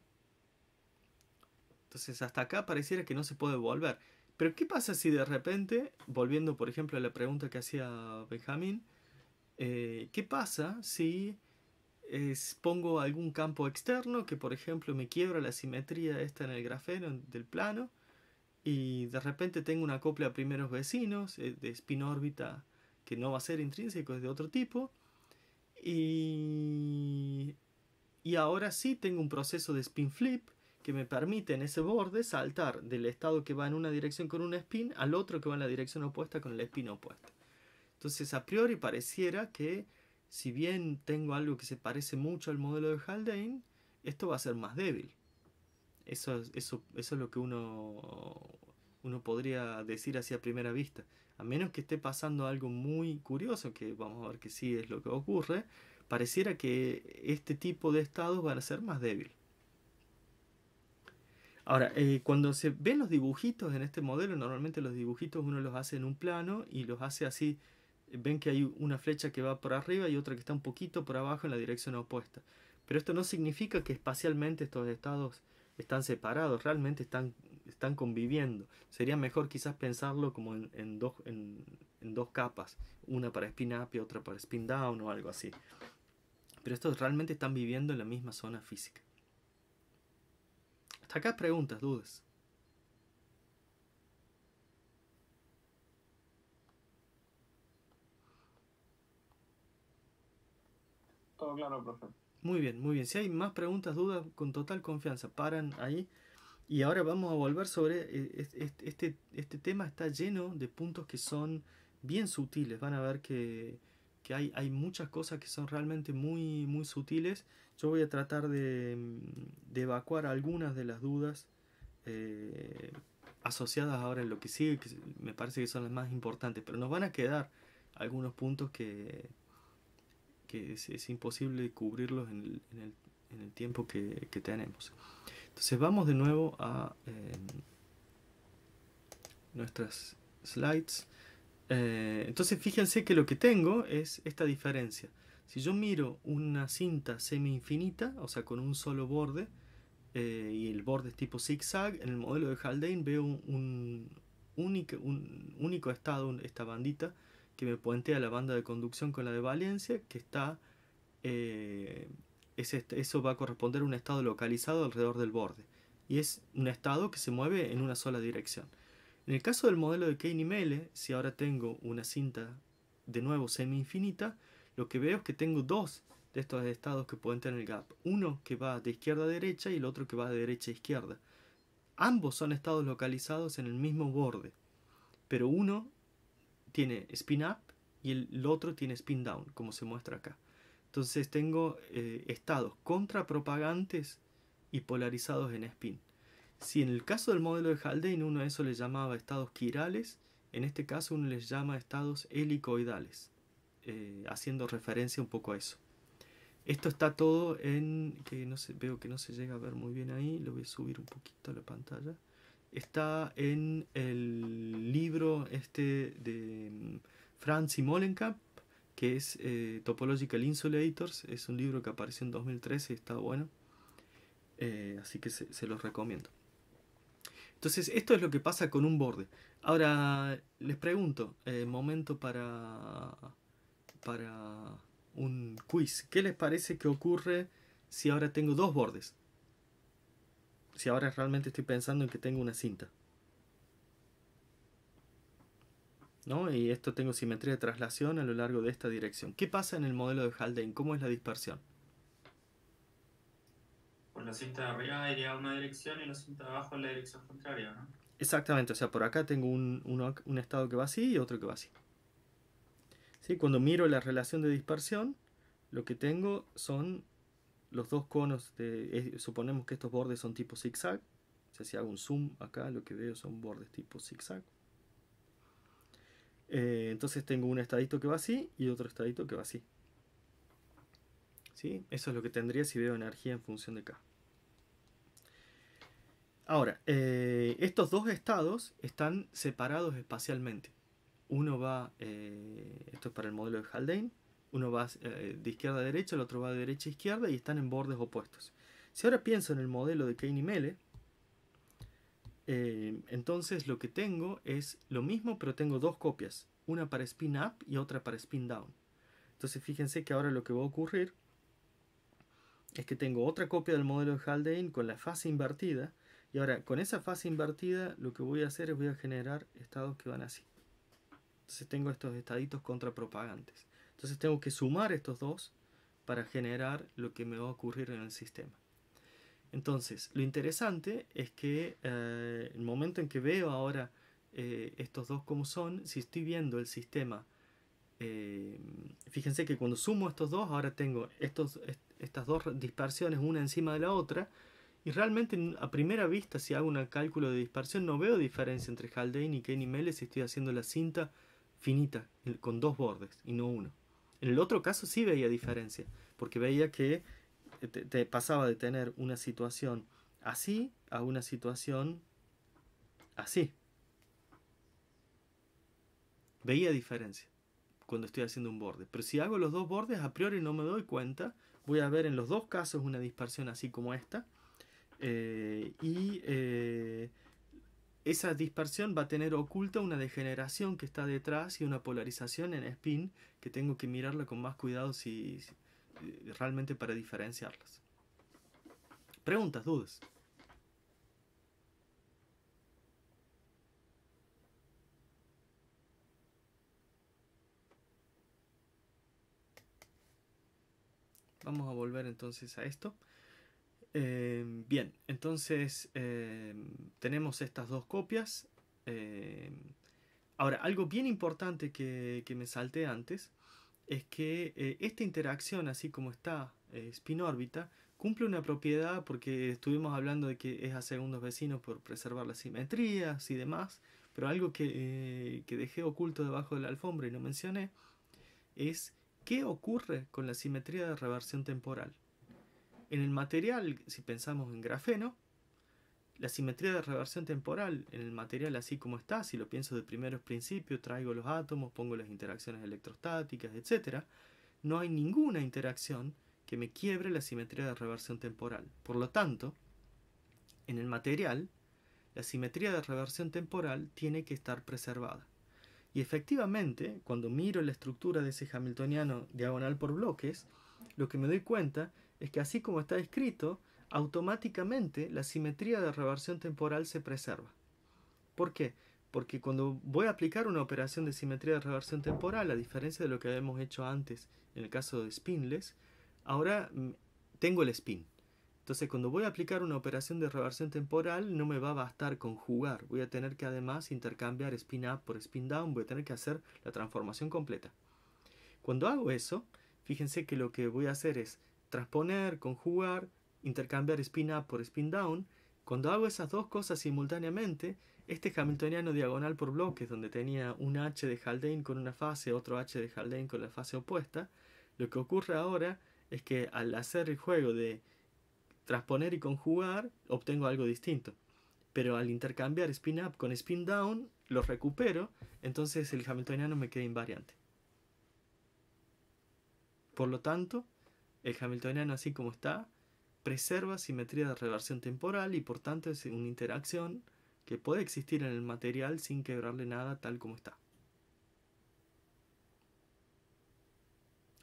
Entonces hasta acá pareciera que no se puede volver. Pero ¿qué pasa si de repente, volviendo por ejemplo a la pregunta que hacía Benjamín, eh, ¿qué pasa si pongo algún campo externo que por ejemplo me quiebra la simetría esta en el grafeno del plano y de repente tengo una copla primeros vecinos eh, de spin órbita que no va a ser intrínseco, es de otro tipo y, y ahora sí tengo un proceso de spin flip que me permite en ese borde saltar del estado que va en una dirección con un spin al otro que va en la dirección opuesta con el spin opuesto Entonces a priori pareciera que si bien tengo algo que se parece mucho al modelo de Haldane, esto va a ser más débil. Eso, es lo que uno, uno podría decir así a primera vista. A menos que esté pasando algo muy curioso, que vamos a ver que sí es lo que ocurre, pareciera que este tipo de estados van a ser más débil. Ahora, eh, cuando se ven los dibujitos en este modelo, normalmente los dibujitos uno los hace en un plano y los hace así ven que hay una flecha que va por arriba y otra que está un poquito por abajo en la dirección opuesta. Pero esto no significa que espacialmente estos estados están separados, realmente están, están conviviendo. Sería mejor quizás pensarlo como en, dos, en, en, dos capas, una para spin up y otra para spin down o algo así. Pero estos realmente están viviendo en la misma zona física. Hasta acá preguntas, dudas. claro, profe. Muy bien, muy bien. Si hay más preguntas, dudas, con total confianza, paran ahí. Y ahora vamos a volver sobre eh, este, este, tema, está lleno de puntos que son bien sutiles. Van a ver que, hay, hay, muchas cosas que son realmente muy, muy sutiles. Yo voy a tratar de, mm, evacuar algunas de las dudas eh, asociadas ahora en lo que sigue, que me parece que son las más importantes, pero nos van a quedar algunos puntos que, que es, imposible cubrirlos en el, tiempo que, tenemos. Entonces vamos de nuevo a em, nuestras slides. Eh, entonces fíjense que lo que tengo es esta diferencia. Si yo miro una cinta semi-infinita, o sea, con un solo borde, eh, y el borde es tipo zigzag, en el modelo de Haldane veo un único estado, esta bandita, que me puentea la banda de conducción con la de Valencia, que está. Eh, eso va a corresponder a un estado localizado alrededor del borde. Y es un estado que se mueve en una sola dirección. En el caso del modelo de Kane-Mele, si ahora tengo una cinta de nuevo semi-infinita, lo que veo es que tengo dos de estos estados que pueden tener el gap. Uno que va de izquierda a derecha y el otro que va de derecha a izquierda. Ambos son estados localizados en el mismo borde, pero uno tiene spin up y el otro tiene spin down, como se muestra acá. Entonces tengo eh, estados contrapropagantes y polarizados en spin. Si en el caso del modelo de Haldane uno de eso le llamaba estados quirales, en este caso uno les llama estados helicoidales, eh, haciendo referencia un poco a eso. Esto está todo en... que no se, veo que no se llega a ver muy bien ahí, lo voy a subir un poquito a la pantalla está en el libro este de mm, Franz Molenkamp, que es eh, Topological Insulators, es un libro que apareció en 2013 y está bueno, eh, así que se, los recomiendo. Entonces, esto es lo que pasa con un borde. Ahora, les pregunto, eh, momento para, para un quiz. ¿Qué les parece que ocurre si ahora tengo dos bordes? si ahora realmente estoy pensando en que tengo una cinta. ¿No? Y esto tengo simetría de traslación a lo largo de esta dirección. ¿Qué pasa en el modelo de Haldane? ¿Cómo es la dispersión? Pues la cinta de arriba iría a una dirección y la cinta de abajo en la dirección contraria, ¿no? Exactamente, o sea, por acá tengo un, un estado que va así y otro que va así. ¿Sí? Cuando miro la relación de dispersión, lo que tengo son los dos conos, suponemos que estos bordes son tipo zigzag. O si hago un zoom acá, lo que veo son bordes tipo zigzag. Eh, entonces tengo un estadito que va así y otro estadito que va así. Eso es lo que tendría si veo energía en función de K. Ahora, eh, estos dos estados están separados espacialmente. Uno va, eh, esto es para el modelo de Haldane, uno va eh, de izquierda a derecha, el otro va de derecha a izquierda y están en bordes opuestos. Si ahora pienso en el modelo de Kane y Mele, eh, entonces lo que tengo es lo mismo, pero tengo dos copias, una para spin up y otra para spin down. Entonces fíjense que ahora lo que va a ocurrir es que tengo otra copia del modelo de Haldane con la fase invertida. Y ahora con esa fase invertida lo que voy a hacer es voy a generar estados que van así. Entonces tengo estos estaditos contrapropagantes. Entonces tengo que sumar estos dos para generar lo que me va a ocurrir en el sistema. Entonces, lo interesante es que eh, el momento en que veo ahora eh, estos dos como son, si estoy viendo el sistema, eh, fíjense que cuando sumo estos dos, ahora tengo estos, estas dos dispersiones una encima de la otra, y realmente a primera vista, si hago un cálculo de dispersión, no veo diferencia entre Haldane y Kenny Mele si estoy haciendo la cinta finita, con dos bordes y no uno. En el otro caso sí veía diferencia, porque veía que eh, te, pasaba de tener una situación así a una situación así. Veía diferencia cuando estoy haciendo un borde. Pero si hago los dos bordes, a priori no me doy cuenta. Voy a ver en los dos casos una dispersión así como esta. Eh, y eh, esa dispersión va a tener oculta una degeneración que está detrás y una polarización en spin que tengo que mirarla con más cuidado si, eh, realmente para diferenciarlas. Preguntas, dudas. Vamos a volver entonces a esto. Em, bien, entonces em, tenemos estas dos copias. Em, ahora, algo bien importante que, me salté antes es que eh, esta interacción, así como está eh, spin órbita, cumple una propiedad porque estuvimos hablando de que es a segundos vecinos por preservar las simetrías y demás, pero algo que eh, dejé oculto debajo de la alfombra y no mencioné es qué ocurre con la simetría de reversión temporal. En el material, si pensamos en grafeno, la simetría de reversión temporal en el material así como está, si lo pienso de primeros principios, traigo los átomos, pongo las interacciones electrostáticas, etc., no hay ninguna interacción que me quiebre la simetría de reversión temporal. Por lo tanto, en el material, la simetría de reversión temporal tiene que estar preservada. Y efectivamente, cuando miro la estructura de ese hamiltoniano diagonal por bloques, lo que me doy cuenta es que así como está escrito, automáticamente la simetría de reversión temporal se preserva. ¿Por qué? Porque cuando voy a aplicar una operación de simetría de reversión temporal, a diferencia de lo que habíamos hecho antes en el caso de spinless, ahora mm, tengo el spin. Entonces cuando voy a aplicar una operación de reversión temporal no me va a bastar conjugar, voy a tener que además intercambiar spin up por spin down, voy a tener que hacer la transformación completa. Cuando hago eso, fíjense que lo que voy a hacer es transponer, conjugar, intercambiar spin up por spin down, cuando hago esas dos cosas simultáneamente, este hamiltoniano diagonal por bloques, donde tenía un H de Haldane con una fase, otro H de Haldane con la fase opuesta, lo que ocurre ahora es que al hacer el juego de transponer y conjugar, obtengo algo distinto. Pero al intercambiar spin up con spin down, lo recupero, entonces el hamiltoniano me queda invariante. Por lo tanto, el hamiltoniano, así como está, preserva simetría de reversión temporal y por tanto es una interacción que puede existir en el material sin quebrarle nada tal como está.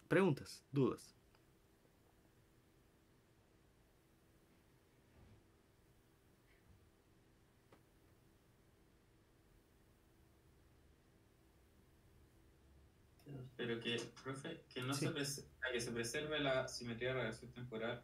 Preguntas, dudas. pero que, profe, que no se que se preserve la simetría de reversión temporal,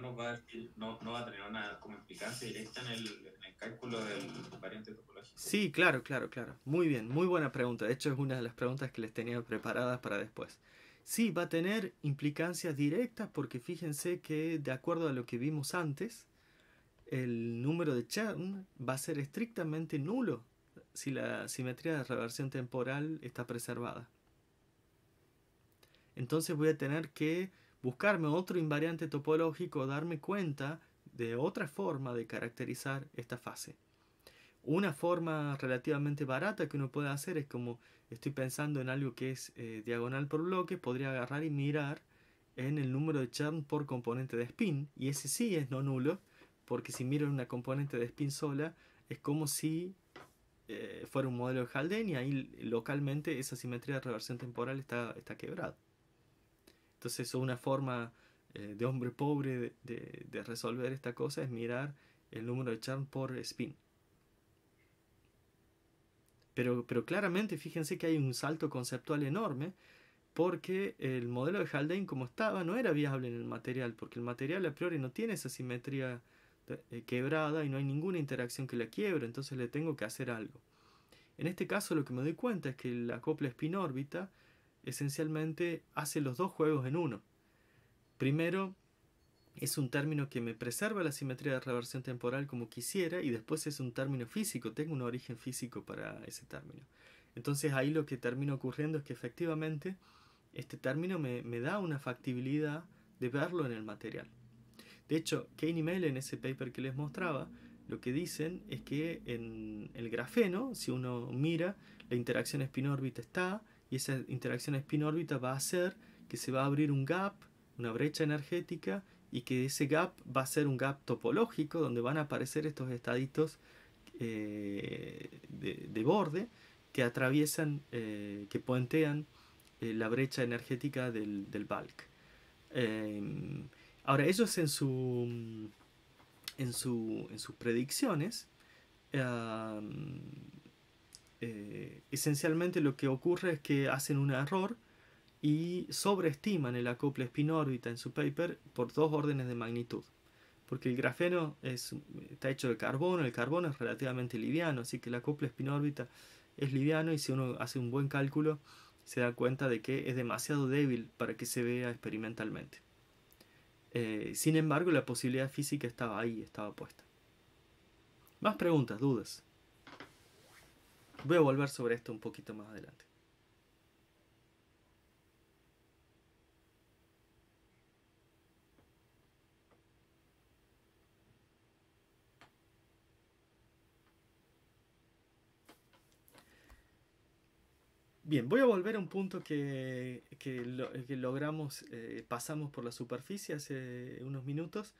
no va a no, va a tener una como implicancia directa en el, cálculo del variante topológico. Sí, claro, claro, claro. Muy bien, muy buena pregunta. De hecho, es una de las preguntas que les tenía preparadas para después. Sí, va a tener implicancias directas porque fíjense que de acuerdo a lo que vimos antes, el número de Chern va a ser estrictamente nulo si la simetría de reversión temporal está preservada entonces voy a tener que buscarme otro invariante topológico, darme cuenta de otra forma de caracterizar esta fase. Una forma relativamente barata que uno puede hacer es como estoy pensando en algo que es eh, diagonal por bloque, podría agarrar y mirar en el número de churn por componente de spin, y ese sí es no nulo, porque si miro en una componente de spin sola, es como si eh, fuera un modelo de Haldane y ahí localmente esa simetría de reversión temporal está, está quebrada. Entonces una forma eh, de hombre pobre de, resolver esta cosa es mirar el número de charm por spin. Pero, pero claramente fíjense que hay un salto conceptual enorme porque el modelo de Haldane como estaba no era viable en el material, porque el material a priori no tiene esa simetría eh, quebrada y no hay ninguna interacción que la quiebre, entonces le tengo que hacer algo. En este caso lo que me doy cuenta es que la copla spin órbita esencialmente hace los dos juegos en uno. Primero, es un término que me preserva la simetría de reversión temporal como quisiera y después es un término físico, tengo un origen físico para ese término. Entonces ahí lo que termina ocurriendo es que efectivamente este término me, da una factibilidad de verlo en el material. De hecho, Kane y Mell en ese paper que les mostraba, lo que dicen es que en el grafeno, si uno mira, la interacción spin órbita está, y esa interacción spin-órbita va a hacer que se va a abrir un gap, una brecha energética, y que ese gap va a ser un gap topológico donde van a aparecer estos estaditos eh, de, borde que atraviesan, eh, que puentean eh, la brecha energética del, del bulk. ahora, ellos en, su, en, su, en sus predicciones, eh, esencialmente lo que ocurre es que hacen un error y sobreestiman el acople espinórbita en su paper por dos órdenes de magnitud. Porque el grafeno es, está hecho de carbono, el carbono es relativamente liviano, así que el acople espinórbita es liviano y si uno hace un buen cálculo se da cuenta de que es demasiado débil para que se vea experimentalmente. Eh, sin embargo, la posibilidad física estaba ahí, estaba puesta. Más preguntas, dudas. Voy a volver sobre esto un poquito más adelante. Bien, voy a volver a un punto que, logramos, eh, pasamos por la superficie hace unos minutos,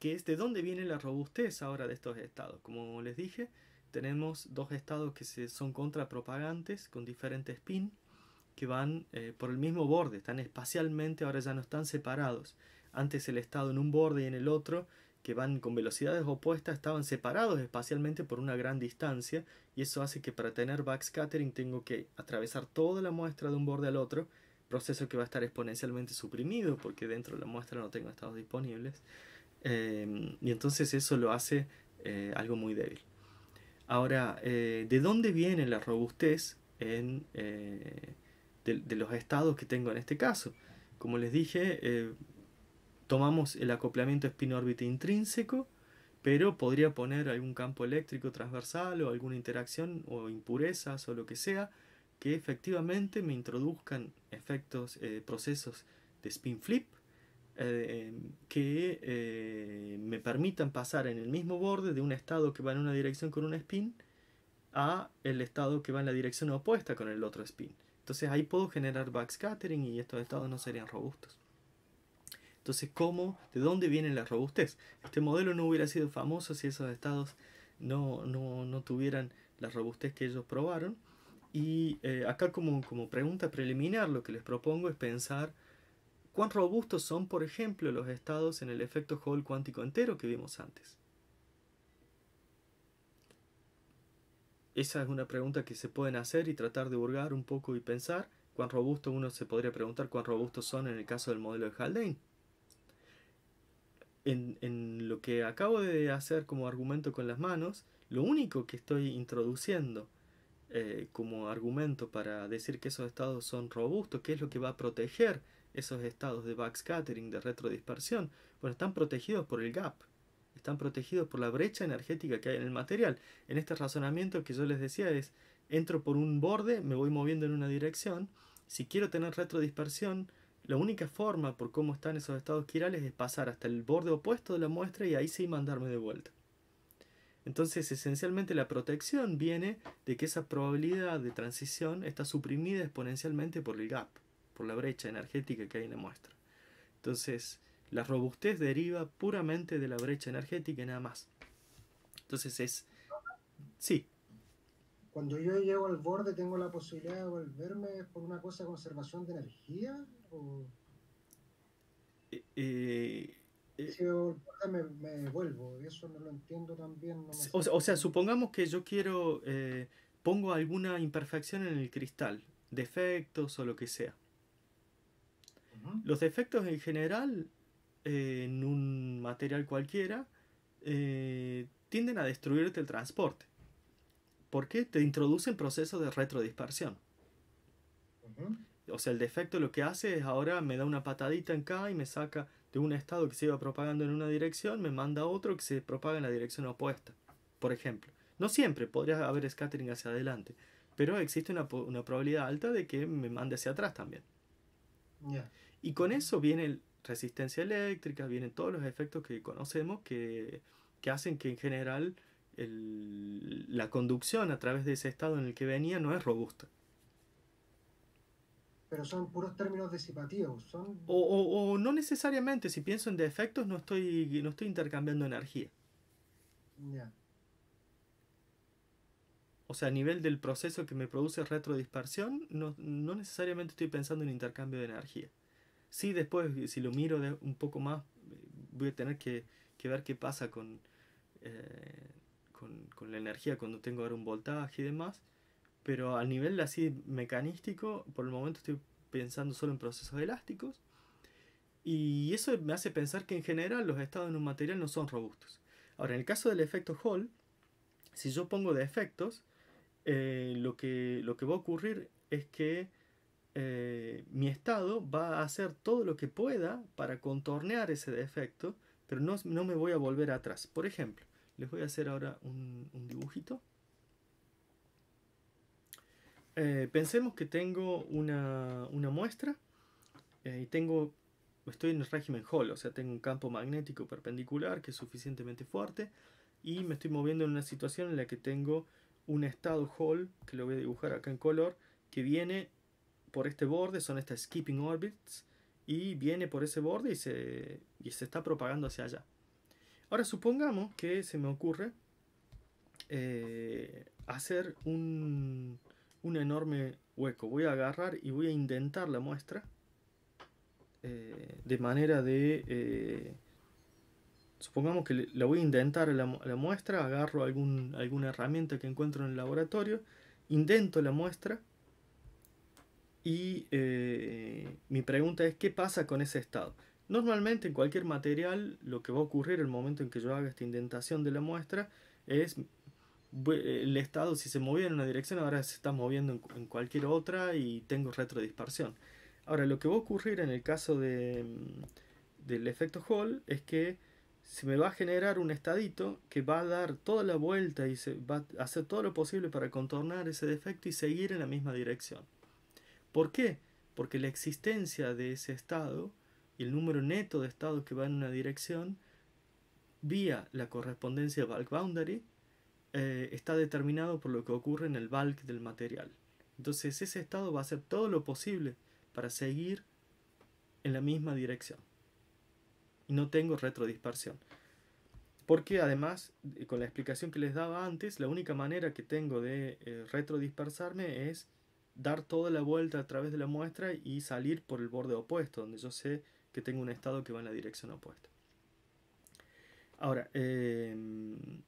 que es de dónde viene la robustez ahora de estos estados. Como les dije, tenemos dos estados que se, son contrapropagantes con diferentes spin que van eh, por el mismo borde, están espacialmente, ahora ya no están separados. Antes el estado en un borde y en el otro, que van con velocidades opuestas, estaban separados espacialmente por una gran distancia, y eso hace que para tener backscattering tengo que atravesar toda la muestra de un borde al otro, proceso que va a estar exponencialmente suprimido porque dentro de la muestra no tengo estados disponibles, em, y entonces eso lo hace eh, algo muy débil. Ahora, eh, ¿de dónde viene la robustez en, eh, de, los estados que tengo en este caso? Como les dije, eh, tomamos el acoplamiento spin órbita intrínseco, pero podría poner algún campo eléctrico transversal o alguna interacción o impurezas o lo que sea que efectivamente me introduzcan efectos, procesos de spin flip eh, que eh, me permitan pasar en el mismo borde de un estado que va en una dirección con un spin a el estado que va en la dirección opuesta con el otro spin. Entonces ahí puedo generar backscattering y estos estados no serían robustos. Entonces, ¿cómo? ¿De dónde viene la robustez? Este modelo no hubiera sido famoso si esos estados no, no, no tuvieran la robustez que ellos probaron. Y eh, acá como, como pregunta preliminar lo que les propongo es pensar cuán robustos son, por ejemplo, los estados en el efecto Hall cuántico entero que vimos antes. Esa es una pregunta que se pueden hacer y tratar de burgar un poco y pensar cuán robusto uno se podría preguntar cuán robustos son en el caso del modelo de Haldane. En, lo que acabo de hacer como argumento con las manos, lo único que estoy introduciendo eh, como argumento para decir que esos estados son robustos, ¿qué es lo que va a proteger esos estados de backscattering, de retrodispersión, bueno, están protegidos por el gap, están protegidos por la brecha energética que hay en el material. En este razonamiento que yo les decía es, entro por un borde, me voy moviendo en una dirección, si quiero tener retrodispersión, la única forma por cómo están esos estados quirales es pasar hasta el borde opuesto de la muestra y ahí sí mandarme de vuelta. Entonces, esencialmente la protección viene de que esa probabilidad de transición está suprimida exponencialmente por el gap por la brecha energética que hay en la muestra. Entonces, la robustez deriva puramente de la brecha energética y nada más. Entonces es... Sí. Cuando yo llego al borde, ¿tengo la posibilidad de volverme por una cosa de conservación de energía? ¿O... me, eso no lo entiendo también. o, sea, supongamos que yo quiero, eh, pongo alguna imperfección en el cristal, defectos o lo que sea. Los defectos en general eh, en un material cualquiera eh, tienden a destruirte el transporte. Porque te introducen procesos de retrodispersión. O sea, el defecto lo que hace es ahora me da una patadita en K y me saca de un estado que se iba propagando en una dirección, me manda a otro que se propaga en la dirección opuesta. Por ejemplo. No siempre, podría haber scattering hacia adelante. Pero existe una, probabilidad alta de que me mande hacia atrás también. Ya. Y con eso viene resistencia eléctrica, vienen todos los efectos que conocemos que, hacen que en general la conducción a través de ese estado en el que venía no es robusta. Pero son puros términos disipativos. O, no necesariamente, si pienso en defectos no estoy, no estoy intercambiando energía. Ya. O sea, a nivel del proceso que me produce retrodispersión, no necesariamente estoy pensando en intercambio de energía. Sí, después, eh, si lo miro un poco más, eh, voy a tener que, ver qué pasa eh, con, la energía cuando tengo ahora un voltaje y demás. Pero a nivel así mecanístico, por el momento estoy pensando solo en procesos elásticos. Y eso me hace pensar que en general los estados en un material no son robustos. Ahora, en el caso del efecto Hall, si yo pongo defectos, eh, lo que va a ocurrir es que eh, mi estado va a hacer todo lo que pueda para contornear ese defecto, pero no, no me voy a volver atrás. Por ejemplo, les voy a hacer ahora un, dibujito. Eh, pensemos que tengo una, muestra eh, y tengo, estoy en el régimen Hall, o sea, tengo un campo magnético perpendicular que es suficientemente fuerte y me estoy moviendo en una situación en la que tengo un estado Hall, que lo voy a dibujar acá en color, que viene por este borde, son estas skipping orbits, y viene por ese borde y se, y se está propagando hacia allá. Ahora supongamos que se me ocurre eh, hacer un, un, enorme hueco. Voy a agarrar y voy a indentar la muestra eh, de manera de... Eh, supongamos que la voy a indentar la, la muestra, agarro algún, alguna herramienta que encuentro en el laboratorio, indento la muestra y eh, mi pregunta es, ¿qué pasa con ese estado? Normalmente en cualquier material lo que va a ocurrir el momento en que yo haga esta indentación de la muestra es eh, el estado si se movía en una dirección ahora se está moviendo en, cualquier otra y tengo retrodispersión. Ahora lo que va a ocurrir en el caso mm, del efecto Hall es que se me va a generar un estadito que va a dar toda la vuelta y se va a hacer todo lo posible para contornar ese defecto y seguir en la misma dirección. ¿Por qué? Porque la existencia de ese estado y el número neto de estados que van en una dirección vía la correspondencia bulk boundary eh, está determinado por lo que ocurre en el bulk del material. Entonces ese estado va a hacer todo lo posible para seguir en la misma dirección. Y no tengo retrodispersión. Porque además, con la explicación que les daba antes, la única manera que tengo de eh, retrodispersarme es dar toda la vuelta a través de la muestra y salir por el borde opuesto, donde yo sé que tengo un estado que va en la dirección opuesta. Ahora, em,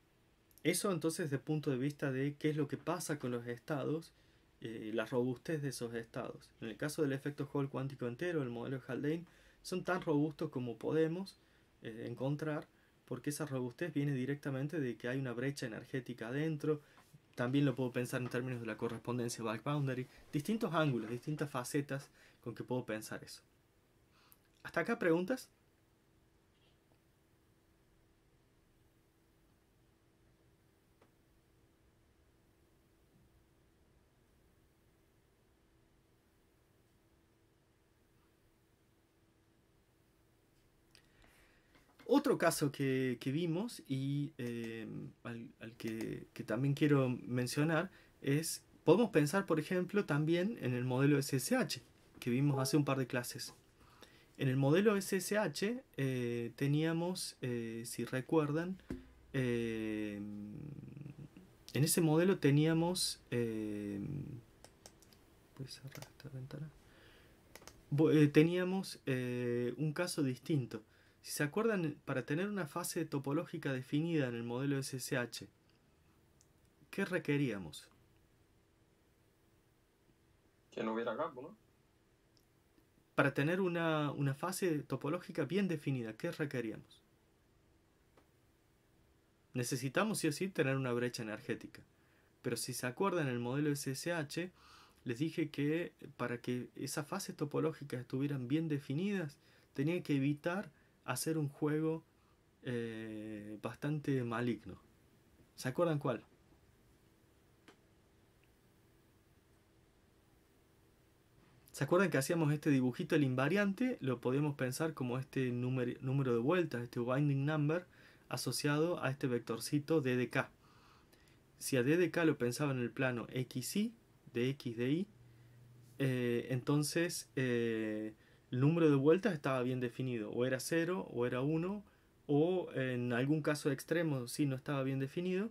eso entonces desde el punto de vista de qué es lo que pasa con los estados, eh, la robustez de esos estados. En el caso del efecto Hall cuántico entero, el modelo de Haldane, son tan robustos como podemos eh, encontrar, porque esa robustez viene directamente de que hay una brecha energética adentro, también lo puedo pensar en términos de la correspondencia back boundary, distintos ángulos, distintas facetas con que puedo pensar eso. ¿Hasta acá preguntas? Otro caso que, vimos y eh, al, que, también quiero mencionar es, podemos pensar, por ejemplo, también en el modelo SSH, que vimos hace un par de clases. En el modelo SSH eh, teníamos, eh, si recuerdan, en ese modelo teníamos... teníamos un caso distinto si se acuerdan, para tener una fase topológica definida en el modelo SSH, ¿qué requeríamos? Que no hubiera campo, ¿no? Para tener una, fase topológica bien definida, ¿qué requeríamos? Necesitamos sí o sí tener una brecha energética. Pero si se acuerdan, en el modelo SSH les dije que para que esas fases topológicas estuvieran bien definidas, tenía que evitar hacer un juego eh, bastante maligno. ¿Se acuerdan cuál? ¿Se acuerdan que hacíamos este dibujito, el invariante? Lo podemos pensar como este número de vueltas, este winding number, asociado a este vectorcito DDK. Si a DDK lo pensaba en el plano XY, de XDI, eh, entonces eh, el número de vueltas estaba bien definido, o era 0 o era 1, o en algún caso extremo sí no estaba bien definido,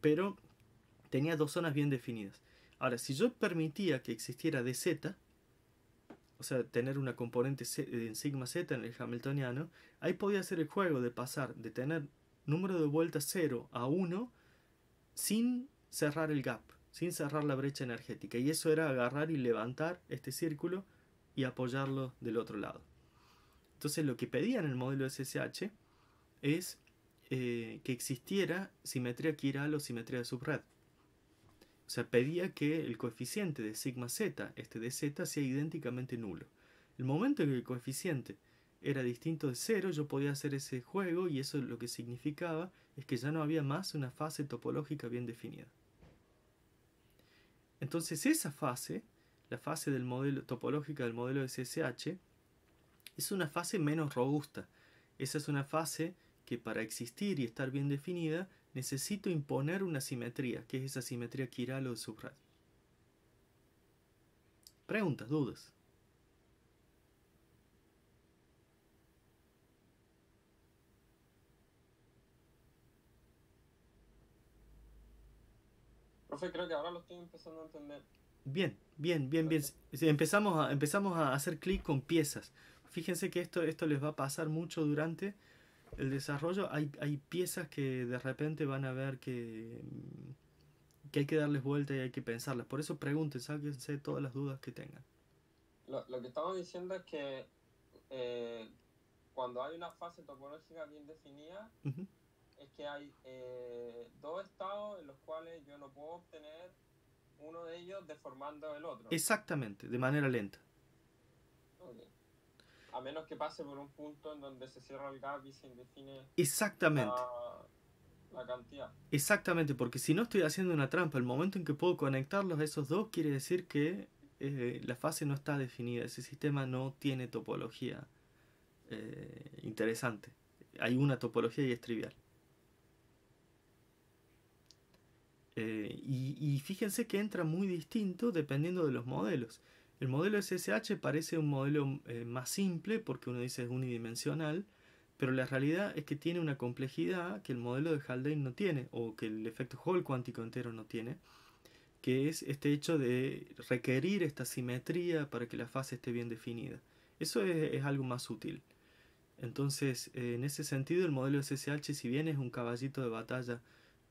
pero tenía dos zonas bien definidas. Ahora, si yo permitía que existiera dz, o sea, tener una componente eh, en sigma z en el hamiltoniano, ahí podía hacer el juego de pasar de tener número de vueltas 0 a 1 sin cerrar el gap, sin cerrar la brecha energética. Y eso era agarrar y levantar este círculo y apoyarlo del otro lado. Entonces lo que pedía en el modelo SSH es eh, que existiera simetría quiral o simetría de subred. O sea, pedía que el coeficiente de sigma z, este de z, sea idénticamente nulo. El momento en que el coeficiente era distinto de cero, yo podía hacer ese juego y eso lo que significaba es que ya no había más una fase topológica bien definida. Entonces esa fase la fase del modelo, topológica del modelo de es una fase menos robusta. Esa es una fase que para existir y estar bien definida necesito imponer una simetría, que es esa simetría quiral o de Preguntas, dudas. Profe, creo que ahora lo estoy empezando a entender. Bien, bien, bien, bien. Empezamos a, empezamos a hacer clic con piezas. Fíjense que esto, esto les va a pasar mucho durante el desarrollo. Hay, hay piezas que de repente van a ver que, mm, que hay que darles vuelta y hay que pensarlas. Por eso pregunten, sáquense todas las dudas que tengan. Lo, que estamos diciendo es que eh, cuando hay una fase topológica bien definida, es que hay eh, dos estados en los cuales yo no puedo obtener uno de ellos deformando el otro. Exactamente, de manera lenta. A menos que pase por un punto en donde se cierra el gap y se indefine Exactamente. La, cantidad. Exactamente, porque si no estoy haciendo una trampa, el momento en que puedo conectarlos a esos dos quiere decir que eh, la fase no está definida, ese sistema no tiene topología eh, interesante. Hay una topología y es trivial. Eh, y, fíjense que entra muy distinto dependiendo de los modelos. El modelo SSH parece un modelo eh, más simple porque uno dice es unidimensional, pero la realidad es que tiene una complejidad que el modelo de Haldane no tiene, o que el efecto Hall cuántico entero no tiene, que es este hecho de requerir esta simetría para que la fase esté bien definida. Eso es, algo más útil. Entonces, eh, en ese sentido, el modelo SSH, si bien es un caballito de batalla,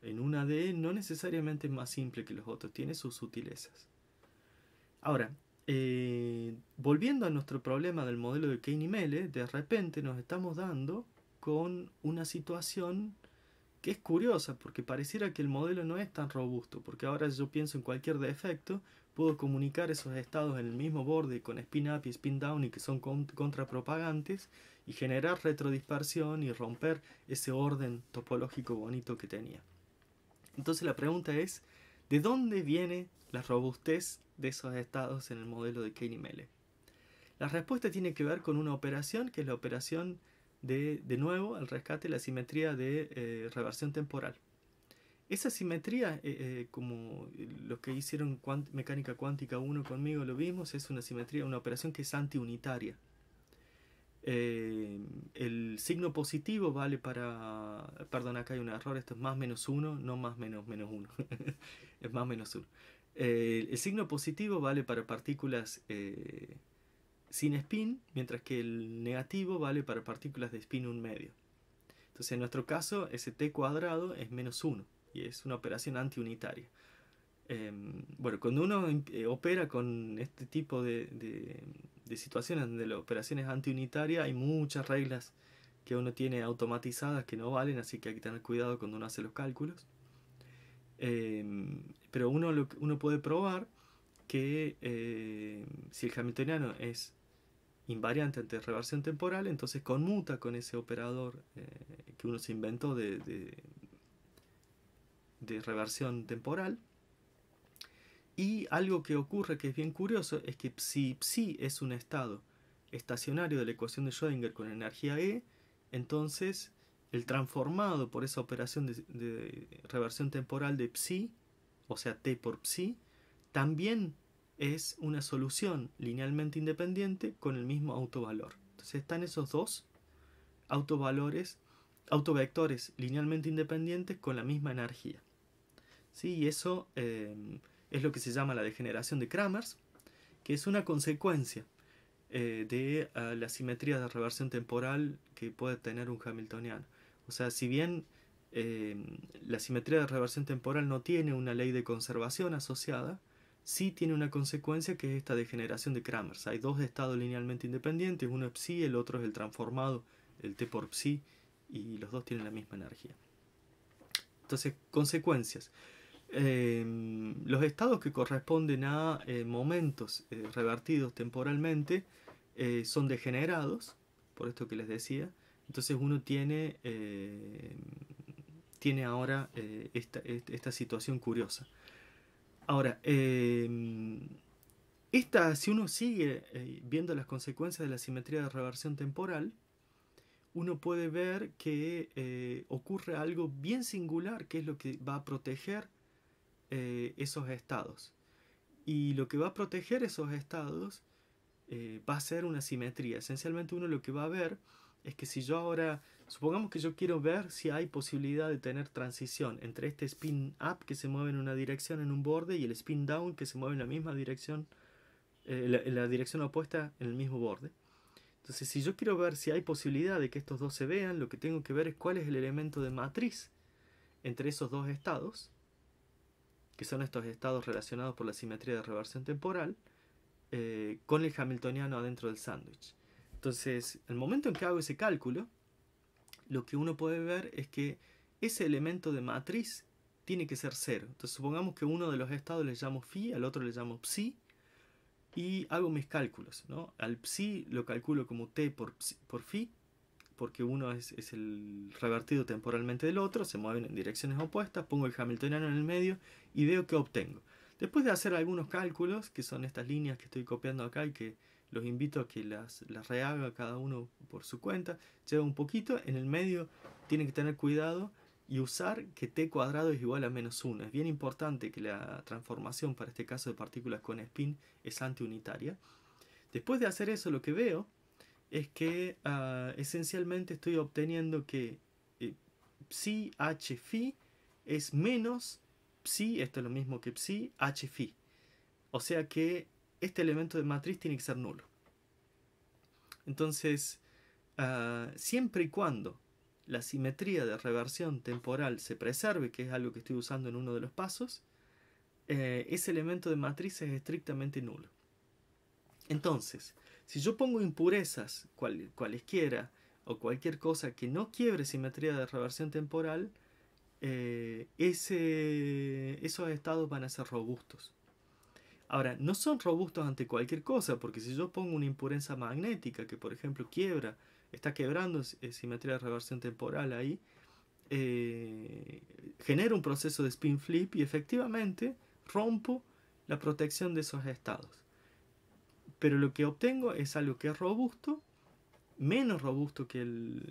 en una de no necesariamente es más simple que los otros, tiene sus sutilezas. Ahora, eh, volviendo a nuestro problema del modelo de Kane y Mele, de repente nos estamos dando con una situación que es curiosa, porque pareciera que el modelo no es tan robusto, porque ahora yo pienso en cualquier defecto, puedo comunicar esos estados en el mismo borde con spin-up y spin-down y que son contrapropagantes, y generar retrodispersión y romper ese orden topológico bonito que tenía. Entonces la pregunta es, ¿de dónde viene la robustez de esos estados en el modelo de y Mele? La respuesta tiene que ver con una operación, que es la operación de, de nuevo, al rescate, la simetría de eh, reversión temporal. Esa simetría, eh, eh, como los que hicieron Mecánica Cuántica 1 conmigo, lo vimos, es una simetría, una operación que es antiunitaria. Eh, el signo positivo vale para. Perdón, acá hay un error. Esto es más menos uno, no más menos menos uno. es más menos uno. Eh, el signo positivo vale para partículas eh, sin spin, mientras que el negativo vale para partículas de spin un medio. Entonces, en nuestro caso, ese t cuadrado es menos uno y es una operación antiunitaria. Em, bueno, cuando uno opera con este tipo de de situaciones donde la operación es antiunitaria, hay muchas reglas que uno tiene automatizadas que no valen, así que hay que tener cuidado cuando uno hace los cálculos. Em, pero uno, uno puede probar que eh, si el hamiltoniano es invariante ante reversión temporal, entonces conmuta con ese operador eh, que uno se inventó de, de reversión temporal y algo que ocurre que es bien curioso es que si psi es un estado estacionario de la ecuación de Schrödinger con energía E, entonces el transformado por esa operación de, reversión temporal de psi, o sea t por psi, también es una solución linealmente independiente con el mismo autovalor. Entonces están esos dos autovalores, autovectores linealmente independientes con la misma energía. ¿Sí? Y eso eh, es lo que se llama la degeneración de Kramers, que es una consecuencia eh, de ah, la simetría de reversión temporal que puede tener un hamiltoniano. O sea, si bien eh, la simetría de reversión temporal no tiene una ley de conservación asociada, sí tiene una consecuencia que es esta degeneración de Kramers. Hay dos estados linealmente independientes, uno es psi, el otro es el transformado, el T por psi, y los dos tienen la misma energía. Entonces, consecuencias. Em, los estados que corresponden a eh, momentos eh, revertidos temporalmente eh, son degenerados, por esto que les decía. Entonces uno tiene, em, tiene ahora esta, situación curiosa. Ahora, em, esta, si uno sigue viendo las consecuencias de la simetría de reversión temporal, uno puede ver que ocurre algo bien singular, que es lo que va a proteger eh, esos estados. Y lo que va a proteger esos estados eh, va a ser una simetría. Esencialmente uno lo que va a ver es que si yo ahora, supongamos que yo quiero ver si hay posibilidad de tener transición entre este spin up que se mueve en una dirección en un borde y el spin down que se mueve en la misma dirección, eh, en la dirección opuesta en el mismo borde. Entonces, si yo quiero ver si hay posibilidad de que estos dos se vean, lo que tengo que ver es cuál es el elemento de matriz entre esos dos estados que son estos estados relacionados por la simetría de reversión temporal, eh, con el hamiltoniano adentro del sándwich. Entonces, el momento en que hago ese cálculo, lo que uno puede ver es que ese elemento de matriz tiene que ser cero. Entonces, supongamos que uno de los estados le llamo phi, al otro le llamo psi, y hago mis cálculos. Al psi lo calculo como t por, por phi, porque uno es, el revertido temporalmente del otro, se mueven en direcciones opuestas, pongo el hamiltoniano en el medio y veo que obtengo. Después de hacer algunos cálculos, que son estas líneas que estoy copiando acá y que los invito a que las, rehaga cada uno por su cuenta, lleva un poquito, en el medio tienen que tener cuidado y usar que t cuadrado es igual a menos 1. Es bien importante que la transformación para este caso de partículas con spin es antiunitaria. Después de hacer eso lo que veo es que ah, esencialmente estoy obteniendo que eh, psi h phi es menos psi, esto es lo mismo que psi h phi. O sea que este elemento de matriz tiene que ser nulo. Entonces, ah, siempre y cuando la simetría de reversión temporal se preserve, que es algo que estoy usando en uno de los pasos, eh, ese elemento de matriz es estrictamente nulo. Entonces, si yo pongo impurezas, cualesquiera, o cualquier cosa que no quiebre simetría de reversión temporal, eh, esos estados van a ser robustos. Ahora, no son robustos ante cualquier cosa, porque si yo pongo una impureza magnética que, por ejemplo, quiebra, está quebrando eh, simetría de reversión temporal ahí, eh, genera un proceso de spin flip y efectivamente rompo la protección de esos estados pero lo que obtengo es algo que es robusto, menos robusto que el,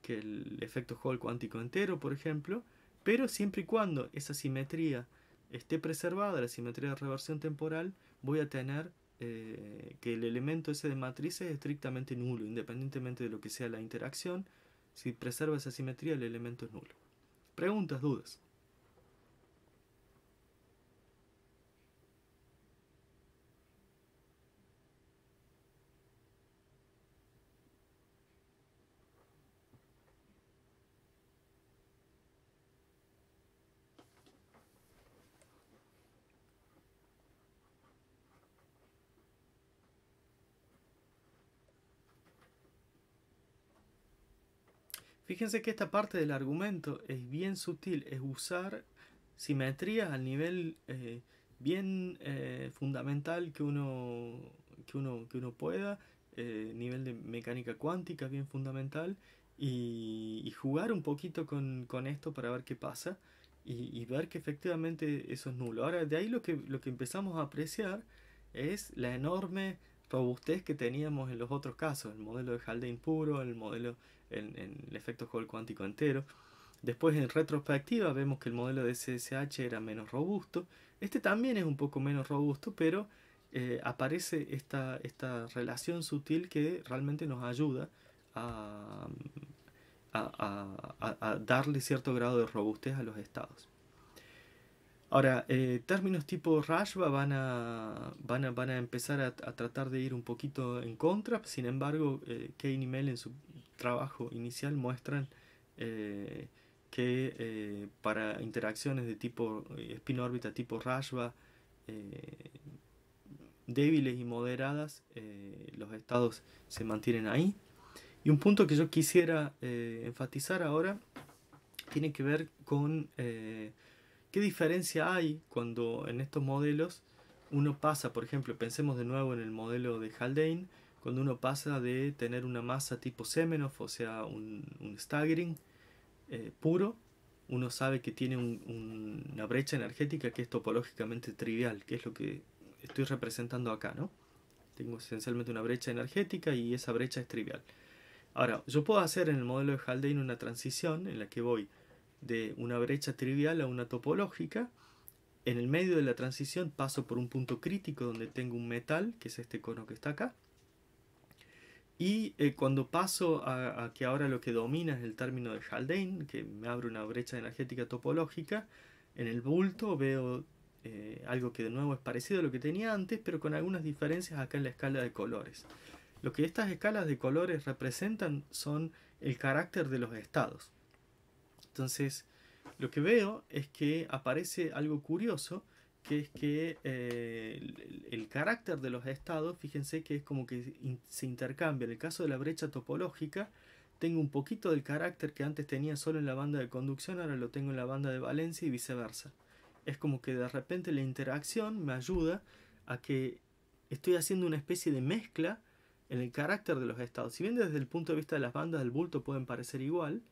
que el efecto Hall cuántico entero, por ejemplo, pero siempre y cuando esa simetría esté preservada, la simetría de reversión temporal, voy a tener eh, que el elemento ese de matriz es estrictamente nulo, independientemente de lo que sea la interacción, si preserva esa simetría el elemento es nulo. Preguntas, dudas. Fíjense que esta parte del argumento es bien sutil, es usar simetrías al nivel eh, bien eh, fundamental que uno, que uno, que uno pueda, eh, nivel de mecánica cuántica bien fundamental, y, jugar un poquito con, con, esto para ver qué pasa y, ver que efectivamente eso es nulo. Ahora, de ahí lo que, lo que empezamos a apreciar es la enorme robustez que teníamos en los otros casos, el modelo de Haldane puro, el modelo en, el efecto Hall cuántico entero. Después en retrospectiva vemos que el modelo de CSH era menos robusto. Este también es un poco menos robusto, pero eh, aparece esta, esta, relación sutil que realmente nos ayuda a, darle cierto grado de robustez a los estados. Ahora, eh, términos tipo Rashba van a, van a, empezar a, tratar de ir un poquito en contra, sin embargo, eh, Kane y mel en su, trabajo inicial muestran eh, que eh, para interacciones de tipo eh, spin órbita tipo Rashba débiles y moderadas los estados se mantienen ahí y un punto que yo quisiera enfatizar ahora tiene que ver con qué diferencia hay cuando en estos modelos uno pasa por ejemplo pensemos de nuevo en el modelo de Haldane cuando uno pasa de tener una masa tipo Semenov, o sea, un, staggering eh, puro, uno sabe que tiene una brecha energética que es topológicamente trivial, que es lo que estoy representando acá, ¿no? Tengo esencialmente una brecha energética y esa brecha es trivial. Ahora, yo puedo hacer en el modelo de Haldane una transición en la que voy de una brecha trivial a una topológica. En el medio de la transición paso por un punto crítico donde tengo un metal, que es este cono que está acá, y eh, cuando paso a, que ahora lo que domina es el término de Haldane, que me abre una brecha energética topológica, en el bulto veo eh, algo que de nuevo es parecido a lo que tenía antes, pero con algunas diferencias acá en la escala de colores. Lo que estas escalas de colores representan son el carácter de los estados. Entonces, lo que veo es que aparece algo curioso, que es que eh, el, carácter de los estados, fíjense que es como que se intercambia. En el caso de la brecha topológica, tengo un poquito del carácter que antes tenía solo en la banda de conducción, ahora lo tengo en la banda de valencia y viceversa. Es como que de repente la interacción me ayuda a que estoy haciendo una especie de mezcla en el carácter de los estados. Si bien desde el punto de vista de las bandas del bulto pueden parecer igual,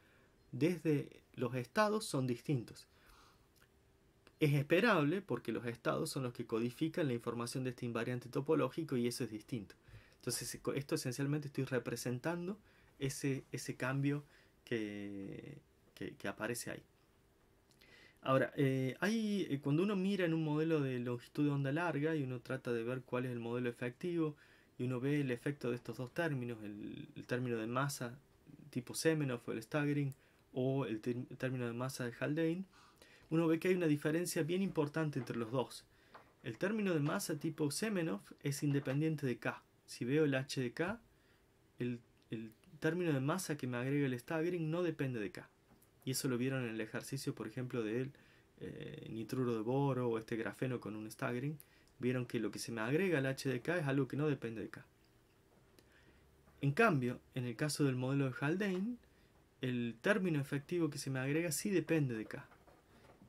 desde los estados son distintos. Es esperable porque los estados son los que codifican la información de este invariante topológico y eso es distinto. Entonces, esto esencialmente estoy representando ese, ese cambio que, que, aparece ahí. Ahora, eh, eh, cuando uno mira en un modelo de longitud de onda larga y uno trata de ver cuál es el modelo efectivo y uno ve el efecto de estos dos términos, el, término de masa tipo Semenov o el staggering o el término de masa de Haldane, uno ve que hay una diferencia bien importante entre los dos. El término de masa tipo Semenov es independiente de K. Si veo el H de K, el, término de masa que me agrega el staggering no depende de K. Y eso lo vieron en el ejercicio, por ejemplo, del eh, nitruro de boro o este grafeno con un staggering. Vieron que lo que se me agrega al H de K es algo que no depende de K. En cambio, en el caso del modelo de Haldane, el término efectivo que se me agrega sí depende de K.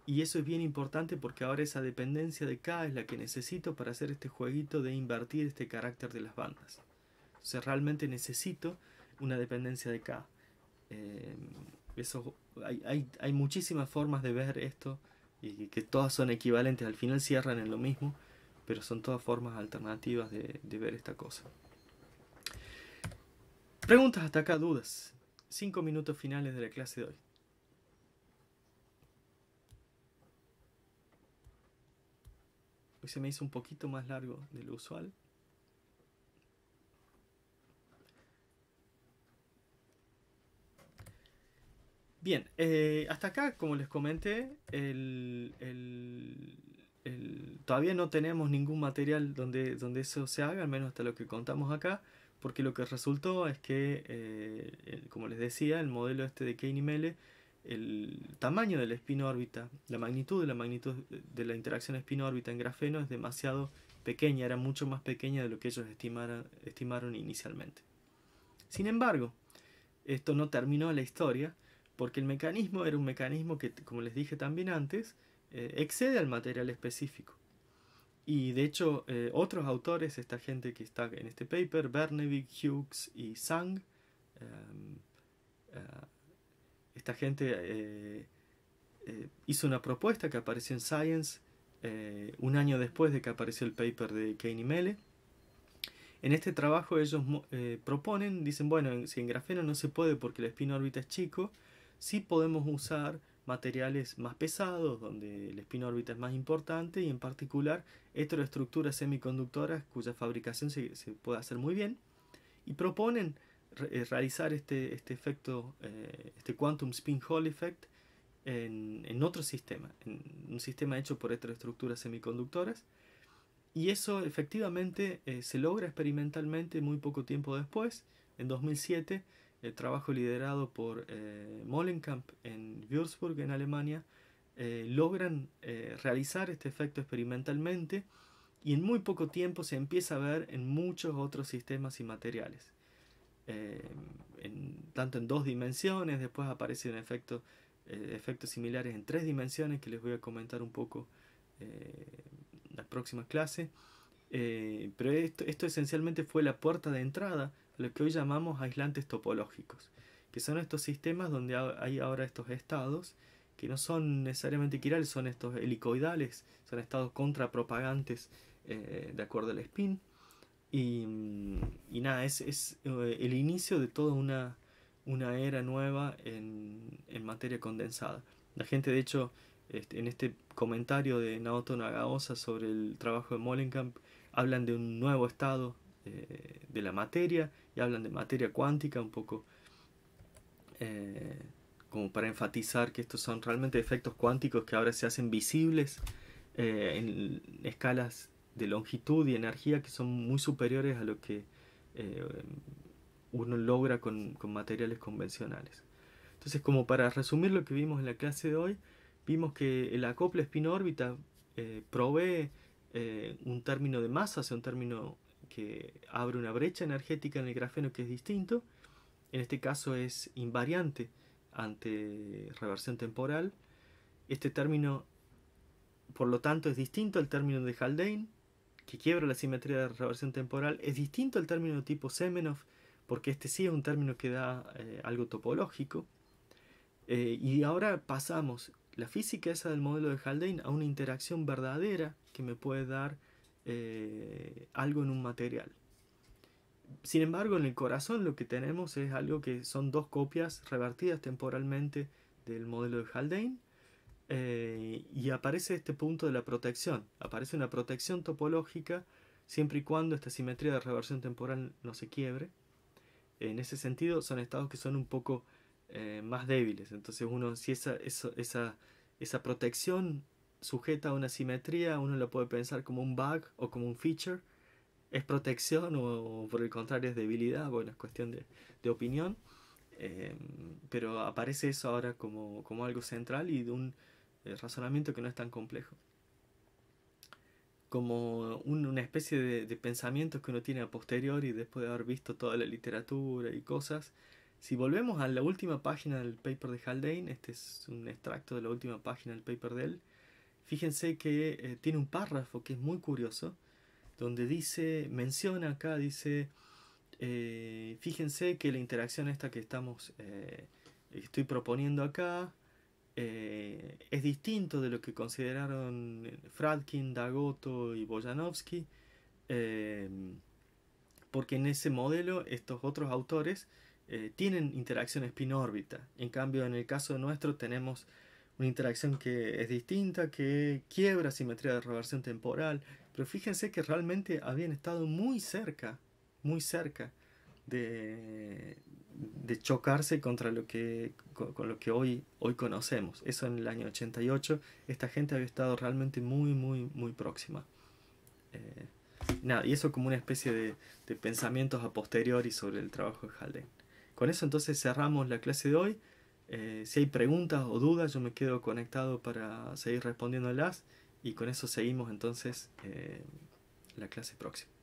Y eso es bien importante porque ahora esa dependencia de K es la que necesito para hacer este jueguito de invertir este carácter de las bandas. Entonces realmente necesito una dependencia de K. Eh, eso, hay, muchísimas formas de ver esto y que todas son equivalentes. Al final cierran en lo mismo, pero son todas formas alternativas de, de ver esta cosa. Preguntas hasta acá, dudas. Cinco minutos finales de la clase de hoy. se me hizo un poquito más largo de lo usual. Bien, eh, hasta acá, como les comenté, todavía no tenemos ningún material donde, donde eso se haga, al menos hasta lo que contamos acá, porque lo que resultó es que, eh, como les decía, el modelo este de Kane y Mele el tamaño de espino órbita, la magnitud de la magnitud de la interacción espino órbita en grafeno es demasiado pequeña, era mucho más pequeña de lo que ellos estimaron, estimaron inicialmente. Sin embargo, esto no terminó la historia porque el mecanismo era un mecanismo que, como les dije también antes, eh, excede al material específico. Y de hecho, eh, otros autores, esta gente que está en este paper, Bernevik, Hughes y Sang, eh, esta gente eh, eh, hizo una propuesta que apareció en Science eh, un año después de que apareció el paper de Kane y Mele. En este trabajo ellos proponen, dicen, bueno, si en grafeno no se puede porque el espina órbita es chico, sí podemos usar materiales más pesados, donde el espina órbita es más importante, y en particular estructuras semiconductoras cuya fabricación se, se puede hacer muy bien. Y proponen eh, realizar este, este efecto, eh, este quantum spin Hall effect en, otro sistema, en un sistema hecho por estas estructuras semiconductoras. Y eso efectivamente eh, se logra experimentalmente muy poco tiempo después, en 2007, el trabajo liderado por eh, Mollenkamp en Würzburg, en Alemania, logran realizar este efecto experimentalmente y en muy poco tiempo se empieza a ver en muchos otros sistemas y materiales tanto en dos dimensiones, después aparecen efectos, eh, efectos similares en tres dimensiones que les voy a comentar un poco en eh, la próxima clase eh, pero esto, esencialmente fue la puerta de entrada a lo que hoy llamamos aislantes topológicos, que son estos sistemas donde hay ahora estos estados que no son necesariamente quirales, son estos helicoidales, son estados contrapropagantes de acuerdo al spin. Mm, y, nada, es, es, eh, el inicio de toda una, una era nueva en, materia condensada. La gente, de hecho, este, en este comentario de Naoto Nagaosa sobre el trabajo de Mollenkamp, hablan de un nuevo estado eh, de la materia y hablan de materia cuántica un poco. Eh, como para enfatizar que estos son realmente efectos cuánticos que ahora se hacen visibles en escalas de longitud y energía que son muy superiores a lo que eh, uno logra con, materiales convencionales. Entonces, como para resumir lo que vimos en la clase de hoy, vimos que el acople spin-órbita eh, provee eh, un término de masa, o sea, un término que abre una brecha energética en el grafeno que es distinto. En este caso es invariante ante reversión temporal. Este término, por lo tanto, es distinto al término de Haldane que quiebra la simetría de reversión temporal, es distinto al término tipo Semenov, porque este sí es un término que da eh, algo topológico. Eh, y ahora pasamos la física esa del modelo de Haldane a una interacción verdadera que me puede dar eh, algo en un material. Sin embargo, en el corazón lo que tenemos es algo que son dos copias revertidas temporalmente del modelo de Haldane eh, y aparece este punto de la protección. Aparece una protección topológica siempre y cuando esta simetría de reversión temporal no se quiebre. En ese sentido, son estados que son un poco eh, más débiles. Entonces, uno, si esa, esa, esa, protección sujeta a una simetría, uno la puede pensar como un bug o como un feature. ¿Es protección o, por el contrario es debilidad? Bueno, es cuestión de, opinión. Eh, pero aparece eso ahora como, como algo central y de un, razonamiento que no es tan complejo. Como una especie de, pensamiento pensamientos que uno tiene a posteriori después de haber visto toda la literatura y cosas. Si volvemos a la última página del paper de Haldane, este es un extracto de la última página del paper de él, fíjense que eh, tiene un párrafo que es muy curioso, donde dice, menciona acá, dice, eh, fíjense que la interacción esta que estamos, eh, estoy proponiendo acá, eh, es distinto de lo que consideraron eh, Fradkin, Dagoto y Boyanovsky, eh, porque en ese modelo estos otros autores tienen interacción espinórbita. En cambio, en el caso nuestro tenemos una interacción que es distinta, que quiebra simetría de reversión temporal, pero fíjense que realmente habían estado muy cerca, muy cerca de, chocarse contra lo que, con, lo que hoy, hoy conocemos. Eso en el año 88, esta gente había estado realmente muy, muy, muy próxima. Eh, nada, y eso como una especie de, de pensamientos a posteriori sobre el trabajo de Haldane Con eso entonces cerramos la clase de hoy. Eh, si hay preguntas o dudas, yo me quedo conectado para seguir respondiéndolas y con eso seguimos entonces eh, la clase próxima.